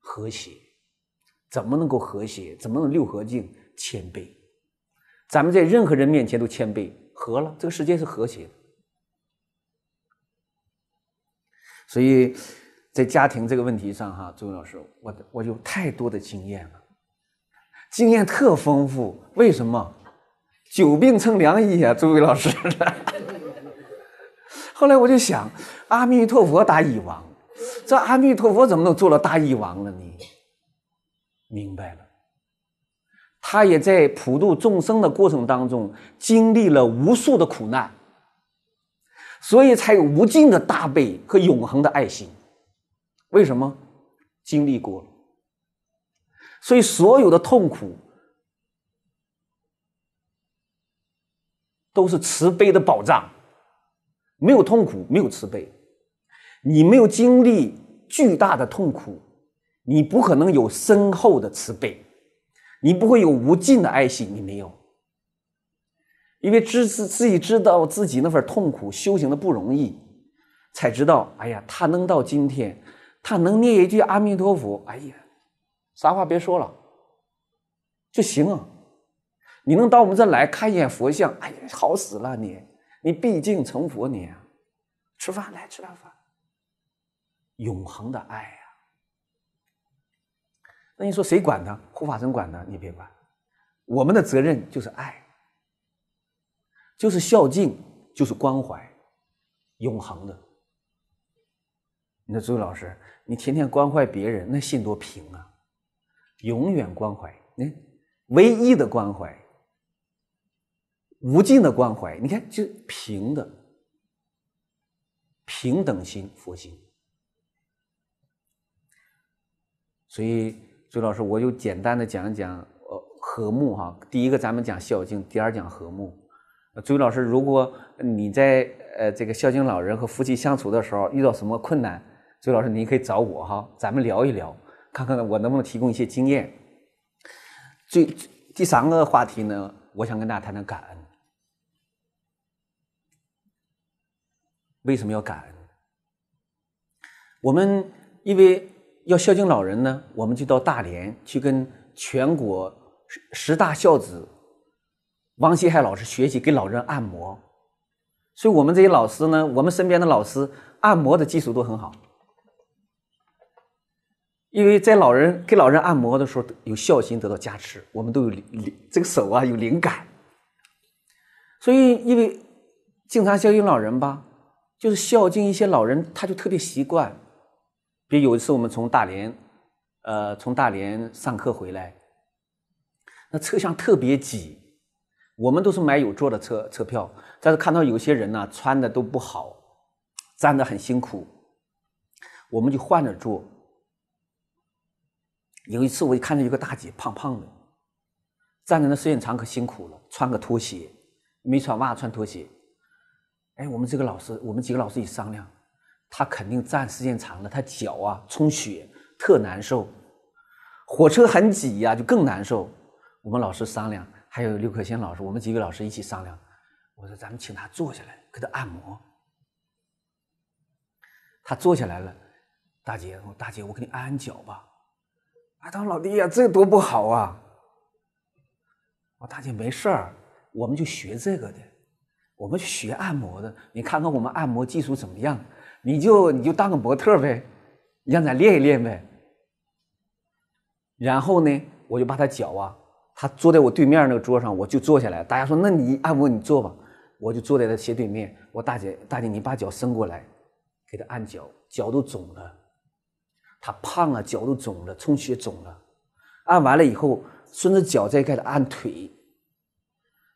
和谐怎么能够和谐？怎么能六合境？谦卑，咱们在任何人面前都谦卑，和了，这个世界是和谐。的。所以在家庭这个问题上，哈，周巍老师，我我有太多的经验了，经验特丰富。为什么？久病成良医啊，周伟老师。后来我就想，阿弥陀佛大医王，这阿弥陀佛怎么能做了大医王了呢？明白了，他也在普度众生的过程当中，经历了无数的苦难。所以才有无尽的大悲和永恒的爱心，为什么？经历过了，所以所有的痛苦都是慈悲的保障。没有痛苦，没有慈悲。你没有经历巨大的痛苦，你不可能有深厚的慈悲，你不会有无尽的爱心，你没有。因为知自自己知道自己那份痛苦，修行的不容易，才知道，哎呀，他能到今天，他能念一句阿弥陀佛，哎呀，啥话别说了，就行啊！你能到我们这来看一眼佛像，哎呀，好死了你！你毕竟成佛你，吃饭来吃点饭。永恒的爱呀！那你说谁管呢？护法神管呢，你别管，我们的责任就是爱。就是孝敬，就是关怀，永恒的。你说朱老师，你天天关怀别人，那心多平啊！永远关怀，你看，唯一的关怀，无尽的关怀。你看，就平的平等心，佛心。所以，朱老师，我就简单的讲一讲，呃，和睦哈。第一个，咱们讲孝敬；第二，讲和睦。朱老师，如果你在呃这个孝敬老人和夫妻相处的时候遇到什么困难，朱老师你可以找我哈，咱们聊一聊，看看我能不能提供一些经验。最第三个话题呢，我想跟大家谈谈感恩。为什么要感恩？我们因为要孝敬老人呢，我们就到大连去跟全国十十大孝子。王希海老师学习给老人按摩，所以我们这些老师呢，我们身边的老师按摩的技术都很好，因为在老人给老人按摩的时候，有孝心得到加持，我们都有灵这个手啊有灵感，所以因为经常孝敬老人吧，就是孝敬一些老人，他就特别习惯。比如有一次我们从大连，呃，从大连上课回来，那车厢特别挤。我们都是买有座的车车票，但是看到有些人呢，穿的都不好，站的很辛苦，我们就换着坐。有一次，我看到一个大姐胖胖的，站在的时间长可辛苦了，穿个拖鞋，没穿袜，穿拖鞋。哎，我们这个老师，我们几个老师一商量，他肯定站时间长了，他脚啊充血，特难受。火车很挤呀，就更难受。我们老师商量。还有刘可先老师，我们几个老师一起商量。我说：“咱们请他坐下来，给他按摩。”他坐下来了。大姐，我大姐，我给你按按脚吧。他说：“老弟呀，这多不好啊！”我大姐没事儿，我们就学这个的，我们学按摩的。你看看我们按摩技术怎么样？你就你就当个模特呗，你让咱练一练呗。”然后呢，我就把他脚啊。他坐在我对面那个桌上，我就坐下来。大家说：“那你按摩你坐吧。”我就坐在他斜对面。我大姐，大姐，你把脚伸过来，给他按脚。脚都肿了，他胖了，脚都肿了，充血肿了。按完了以后，顺着脚再开始按腿。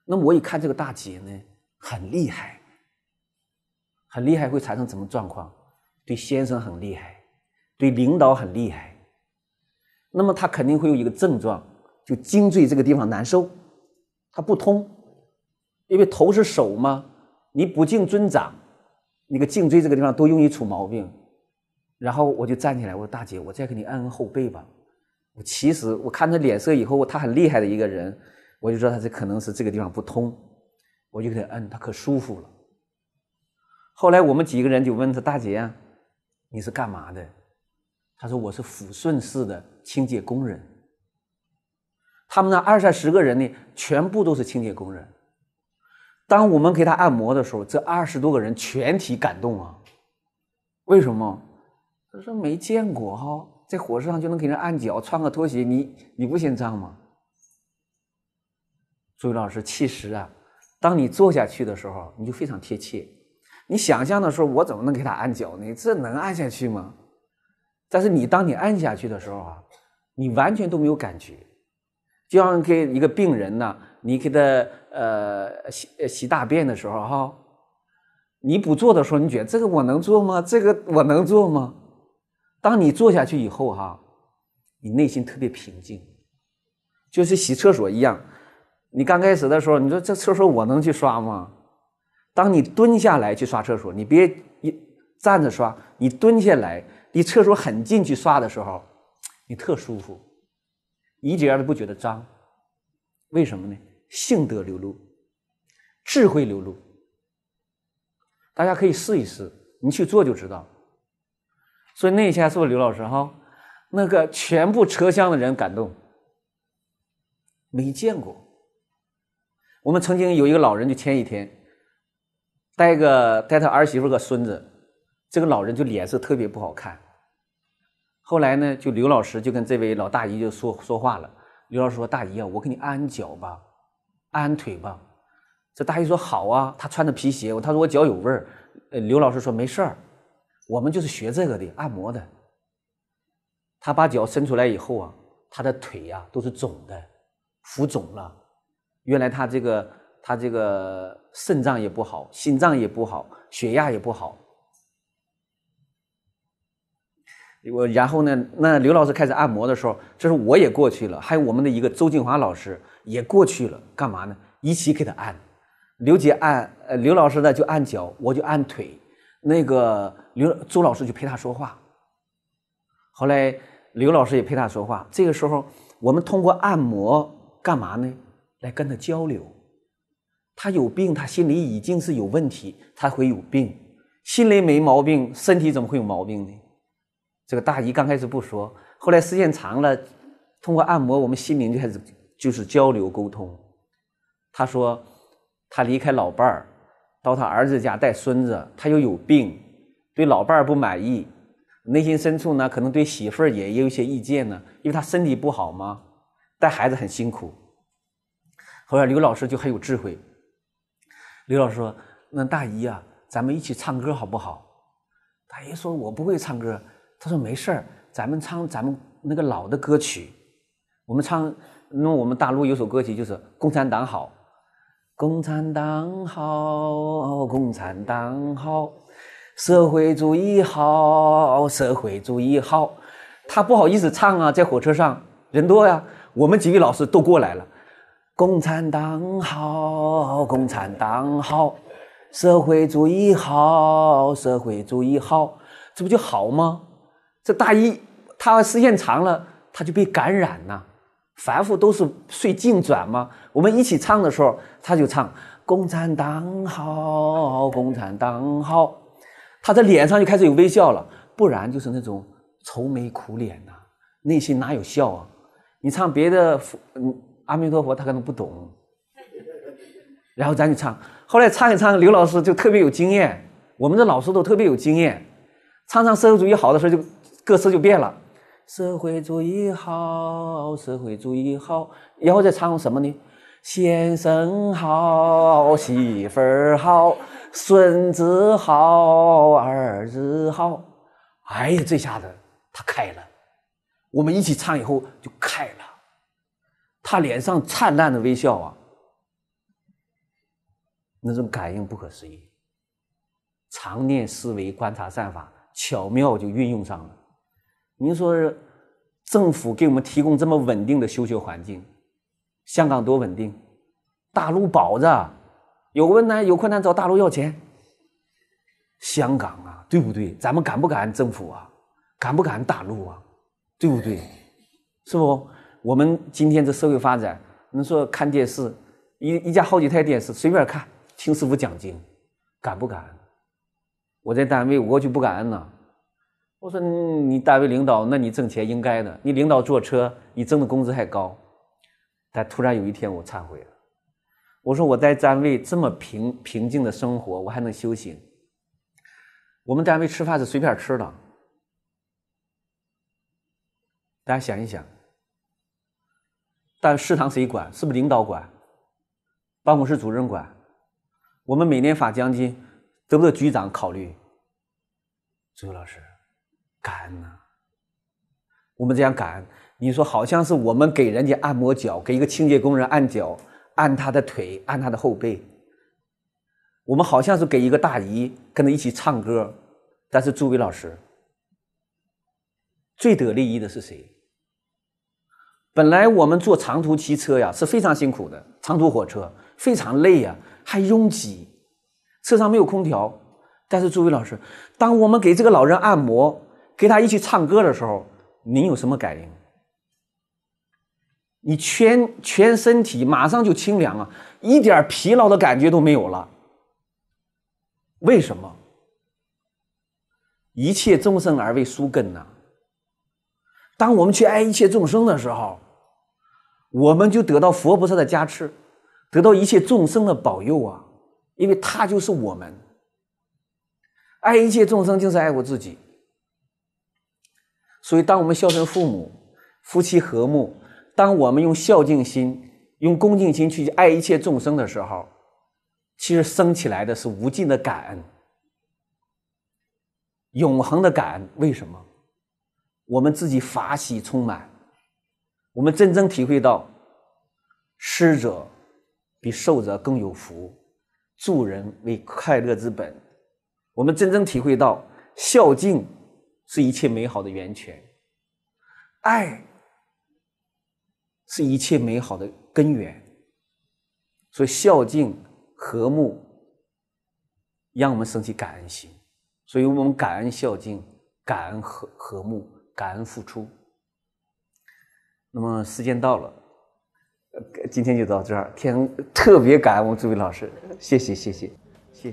那么我一看这个大姐呢，很厉害，很厉害，会产生什么状况？对先生很厉害，对领导很厉害。那么他肯定会有一个症状。就颈椎这个地方难受，它不通，因为头是手嘛，你不敬尊长，那个颈椎这个地方都容易出毛病。然后我就站起来，我说：“大姐，我再给你按按后背吧。”我其实我看他脸色以后，他很厉害的一个人，我就知道他这可能是这个地方不通，我就给他按，他可舒服了。后来我们几个人就问他：“大姐，你是干嘛的？”他说：“我是抚顺市的清洁工人。”他们那二三十个人呢，全部都是清洁工人。当我们给他按摩的时候，这二十多个人全体感动啊！为什么？他说没见过哈，在火车上就能给人按脚，穿个拖鞋，你你不嫌脏吗？朱伟老师，其实啊，当你坐下去的时候，你就非常贴切。你想象的时候，我怎么能给他按脚呢？这能按下去吗？但是你当你按下去的时候啊，你完全都没有感觉。就像给一个病人呢，你给他呃洗洗大便的时候哈，你不做的时候，你觉得这个我能做吗？这个我能做吗？当你坐下去以后哈，你内心特别平静，就是洗厕所一样。你刚开始的时候，你说这厕所我能去刷吗？当你蹲下来去刷厕所，你别一站着刷，你蹲下来离厕所很近去刷的时候，你特舒服。一点样都不觉得脏？为什么呢？性德流露，智慧流露。大家可以试一试，你去做就知道。所以那一是不是刘老师哈，那个全部车厢的人感动，没见过。我们曾经有一个老人，就前一天带个带他儿媳妇和孙子，这个老人就脸色特别不好看。后来呢，就刘老师就跟这位老大姨就说说话了。刘老师说：“大姨啊，我给你按按脚吧，按按腿吧。”这大姨说：“好啊。”她穿着皮鞋，她说：“我脚有味儿。”呃，刘老师说：“没事儿，我们就是学这个的，按摩的。”她把脚伸出来以后啊，她的腿呀都是肿的，浮肿了。原来她这个她这个肾脏也不好，心脏也不好，血压也不好。我然后呢？那刘老师开始按摩的时候，这是我也过去了，还有我们的一个周静华老师也过去了。干嘛呢？一起给他按，刘姐按，呃，刘老师呢就按脚，我就按腿。那个刘周老师就陪他说话。后来刘老师也陪他说话。这个时候，我们通过按摩干嘛呢？来跟他交流。他有病，他心里已经是有问题，他会有病。心里没毛病，身体怎么会有毛病呢？这个大姨刚开始不说，后来时间长了，通过按摩，我们心灵就开始就是交流沟通。她说，她离开老伴儿，到他儿子家带孙子，她又有病，对老伴儿不满意，内心深处呢，可能对媳妇儿也也有一些意见呢，因为她身体不好嘛，带孩子很辛苦。后来刘老师就很有智慧，刘老师说：“那大姨啊，咱们一起唱歌好不好？”大姨说：“我不会唱歌。”他说没事儿，咱们唱咱们那个老的歌曲。我们唱，那我们大陆有首歌曲就是《共产党好》，共产党好，共产党好，社会主义好，社会主义好。他不好意思唱啊，在火车上人多呀。我们几位老师都过来了。共产党好，共产党好，社会主义好，社会主义好，这不就好吗？这大一，他时间长了，他就被感染呐。反复都是睡静转嘛。我们一起唱的时候，他就唱“共产党好，共产党好”，他的脸上就开始有微笑了。不然就是那种愁眉苦脸呐，内心哪有笑啊？你唱别的佛，嗯，阿弥陀佛，他可能不懂。然后咱就唱，后来唱一唱，刘老师就特别有经验。我们的老师都特别有经验，唱唱社会主义好的时候就。歌词就变了，社会主义好，社会主义好，然后再唱什么呢？先生好，媳妇儿好，孙子好，儿子好。哎呀，这下子他开了，我们一起唱以后就开了，他脸上灿烂的微笑啊，那种感应不可思议。常念思维观察善法，巧妙就运用上了。您说，政府给我们提供这么稳定的休学环境，香港多稳定，大陆保着，有困难有困难找大陆要钱。香港啊，对不对？咱们敢不敢政府啊？敢不敢大陆啊？对不对？是不？我们今天这社会发展，你说看电视，一一家好几台电视，随便看，听师傅讲经，敢不敢？我在单位我就不敢了。我说你单位领导，那你挣钱应该的。你领导坐车，你挣的工资还高。但突然有一天我忏悔了，我说我在单位这么平平静的生活，我还能修行。我们单位吃饭是随便吃的，大家想一想，但食堂谁管？是不是领导管？办公室主任管？我们每年发奖金，得不得局长考虑？朱老师。感恩呐！我们这样感恩，你说好像是我们给人家按摩脚，给一个清洁工人按脚，按他的腿，按他的后背。我们好像是给一个大姨跟他一起唱歌，但是诸位老师，最得利益的是谁？本来我们坐长途汽车呀是非常辛苦的，长途火车非常累呀，还拥挤，车上没有空调。但是诸位老师，当我们给这个老人按摩，跟他一起唱歌的时候，您有什么感应？你全全身体马上就清凉了，一点疲劳的感觉都没有了。为什么？一切众生而为树根呢？当我们去爱一切众生的时候，我们就得到佛菩萨的加持，得到一切众生的保佑啊！因为他就是我们，爱一切众生就是爱我自己。所以，当我们孝顺父母、夫妻和睦，当我们用孝敬心、用恭敬心去爱一切众生的时候，其实生起来的是无尽的感恩、永恒的感恩。为什么？我们自己法喜充满，我们真正体会到施者比受者更有福，助人为快乐之本。我们真正体会到孝敬。是一切美好的源泉，爱是一切美好的根源，所以孝敬、和睦，让我们升起感恩心。所以我们感恩孝敬，感恩和和睦，感恩付出。那么时间到了，今天就到这儿。天特别感恩我们诸位老师，谢谢，谢谢，谢。